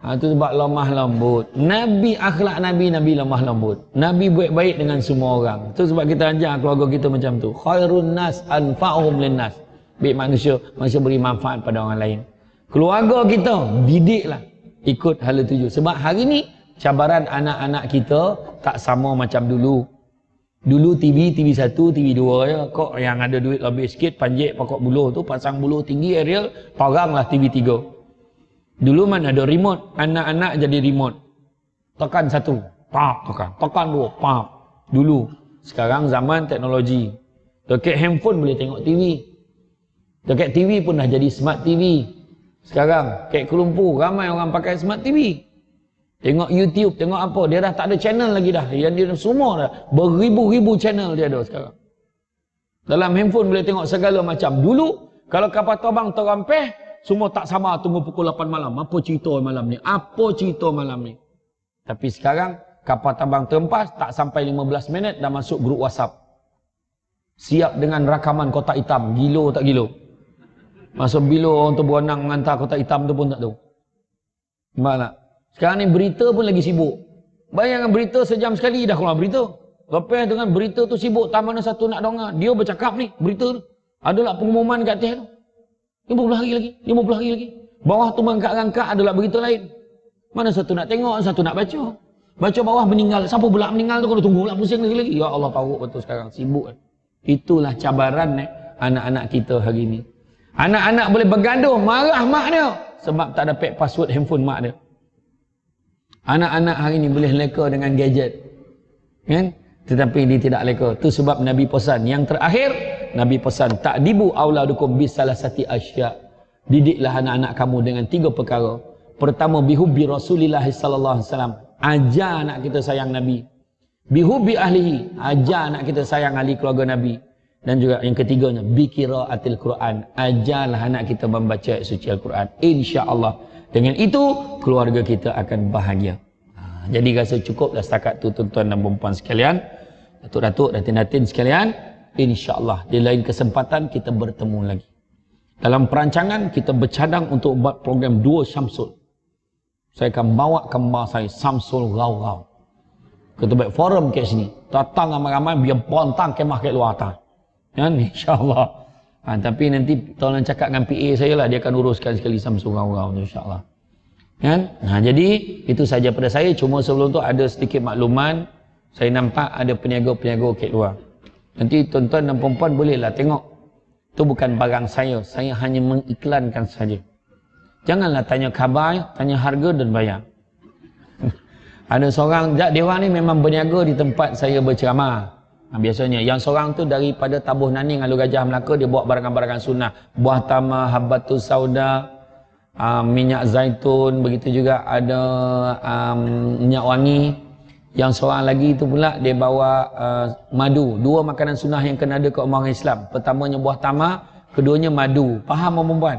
Ha, itu sebab lemah lembut. Nabi, akhlak Nabi, Nabi lemah lembut. Nabi buat baik dengan semua orang. Itu sebab kita ajar keluarga kita macam tu. Khairun nas anfa'uhum linnas. Baik manusia, manusia beri manfaat pada orang lain. Keluarga kita, didiklah ikut hal tuju. Sebab hari ni, cabaran anak-anak kita tak sama macam dulu. Dulu TV, TV satu, TV dua, ya. Kok yang ada duit lebih sikit, panjik pokok buluh tu, pasang buluh tinggi, aerial, paranglah TV tiga. Dulu mana ada remote, anak-anak jadi remote. Tekan satu, pak, tekan. Tekan dua, pak. Dulu. Sekarang zaman teknologi. Dekat handphone boleh tengok TV. Dekat TV pun dah jadi smart TV. Sekarang, kek kelumpuh ramai orang pakai smart TV. Tengok YouTube, tengok apa. Dia dah tak ada channel lagi dah. Yang dia semua dah. Beribu-ribu channel dia ada sekarang. Dalam handphone boleh tengok segala macam. Dulu, kalau kapal terbang terampih, semua tak sama tunggu pukul 8 malam. Apa cerita malam ni? Apa cerita malam ni? Tapi sekarang, kapal terbang terempas, tak sampai 15 minit, dah masuk grup WhatsApp. Siap dengan rakaman kotak hitam. Gilo tak gilo? Masuk bilo orang tu berenang menghantar kotak hitam tu pun tak tahu. Mana? Sekarang ni berita pun lagi sibuk. Bayangkan berita sejam sekali dah keluar berita. Lepas dengan berita tu sibuk, tak mana satu nak dongak. Dia bercakap ni, berita tu. Adalah pengumuman kat atas tu. 50 hari lagi, 50 hari lagi. Bawah tu mengangkat-angkat adalah berita lain. Mana satu nak tengok, satu nak baca. Baca bawah meninggal. Siapa pula meninggal tu? Kau tunggu pula pusing lagi-lagi. Ya Allah, paruk betul sekarang. Sibuk. Kan? Itulah cabaran eh, anak-anak kita hari ni. Anak-anak boleh bergaduh, marah mak dia. Sebab tak ada dapat password handphone mak dia. Anak-anak hari ini boleh leka dengan gadget. Kan? Tetapi dia tidak leka. Itu sebab Nabi pesan. Yang terakhir, Nabi pesan. Tak dibu bis salah sati asyak. Didiklah anak-anak kamu dengan tiga perkara. Pertama, bihubbi Rasulillah sallallahu alaihi wasallam. Ajar anak kita sayang Nabi. Bihubbi ahlihi. Ajar anak kita sayang ahli keluarga Nabi. Dan juga yang ketiganya, bikira atil Quran. Ajarlah anak kita membaca suci Al-Quran. InsyaAllah. Allah. Dengan itu, keluarga kita akan bahagia. Ha, jadi rasa cukuplah setakat tu tuan-tuan dan perempuan sekalian. Datuk-datuk, datin-datin sekalian. InsyaAllah, di lain kesempatan kita bertemu lagi. Dalam perancangan, kita bercadang untuk buat program dua Syamsul. Saya akan bawa kembar saya, Syamsul Rau-Rau. Kita buat forum kat sini. Datang ramai-ramai, biar pontang kemah kat luar atas. Ya, InsyaAllah. Ha, tapi nanti tolong cakap dengan PA saya lah. Dia akan uruskan sekali sama seorang-orang insyaAllah. Kan? Ha, jadi, itu saja pada saya. Cuma sebelum tu ada sedikit makluman. Saya nampak ada peniaga-peniaga kek luar. Nanti tuan-tuan dan perempuan bolehlah tengok. Itu bukan barang saya. Saya hanya mengiklankan saja. Janganlah tanya khabar, tanya harga dan bayar. ada seorang, dia orang ni memang berniaga di tempat saya berceramah biasanya yang seorang tu daripada tabuh nani dengan gajah Melaka dia buat barangan-barangan sunnah buah tama habatus sauda ah, minyak zaitun begitu juga ada um, minyak wangi yang seorang lagi tu pula dia bawa uh, madu dua makanan sunnah yang kena ada ke orang Islam pertamanya buah tama, keduanya madu faham apa puan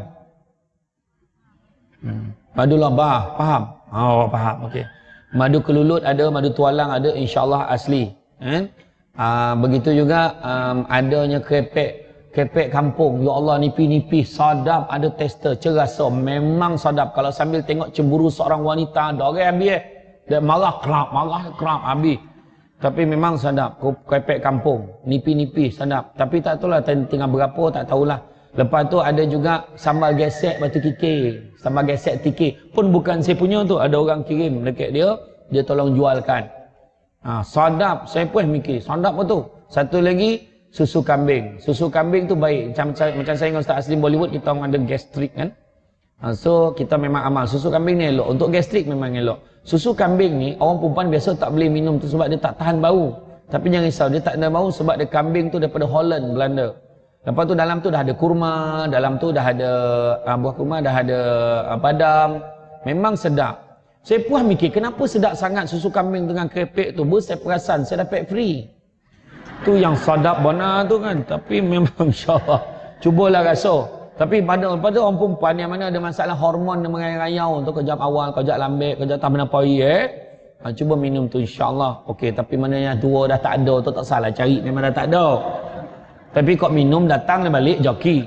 hmm. madu bah. faham oh faham Okay. madu kelulut ada madu tualang ada insyaallah asli eh? Uh, begitu juga um, adanya kepek kepek kampung. Ya Allah nipi-nipi, sadap ada tester, cerasa. Memang sadap. Kalau sambil tengok cemburu seorang wanita, ada orang ambil eh. Dia marah kerap, marah kerap ambil. Tapi memang sadap. Kepek kampung. nipi-nipi, sadap. Tapi tak tahu lah tengah berapa, tak tahulah. Lepas tu ada juga sambal gesek batu kiki, Sambal gesek tiki Pun bukan saya punya tu. Ada orang kirim dekat dia. Dia tolong jualkan. Ha, sadap, saya pun mikir. sodap apa tu? Satu lagi, susu kambing. Susu kambing tu baik. Macam, macam, macam saya dengan Ustaz Aslim Bollywood, kita orang ada gastrik kan? Ha, so, kita memang amal. Susu kambing ni elok. Untuk gastrik memang elok. Susu kambing ni, orang perempuan biasa tak boleh minum tu sebab dia tak tahan bau. Tapi jangan risau, dia tak ada bau sebab dia kambing tu daripada Holland, Belanda. Lepas tu dalam tu dah ada kurma, dalam tu dah ada uh, buah kurma, dah ada uh, ah, badam. Memang sedap. Saya puas mikir, kenapa sedap sangat susu kambing dengan kepek tu? Bu, saya perasan, saya dapat free. Tu yang sedap bana tu kan. Tapi memang insyaAllah. Cubalah rasa. Tapi pada pada orang perempuan yang mana ada masalah hormon yang mengayau-ayau tu kejap awal, kejap lambat, kejap tak benar pagi eh. Ha, cuba minum tu insyaAllah. Okey, tapi mana yang tua dah tak ada tu tak salah cari. Memang dah tak ada. Tapi kok minum datang dan balik joki.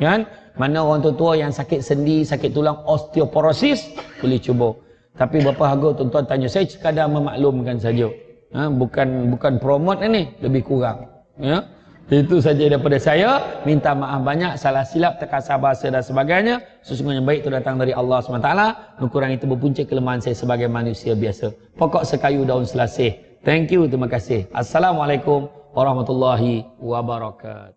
Kan? Mana orang tua-tua yang sakit sendi, sakit tulang, osteoporosis, boleh cuba. Tapi berapa harga tuan-tuan tanya. Saya sekadar memaklumkan saja. Ha? bukan bukan promote ni lebih kurang. Ya. Itu saja daripada saya. Minta maaf banyak salah silap terkasar bahasa dan sebagainya. Sesungguhnya baik itu datang dari Allah SWT. Kurang itu berpunca kelemahan saya sebagai manusia biasa. Pokok sekayu daun selasih. Thank you. Terima kasih. Assalamualaikum warahmatullahi wabarakatuh.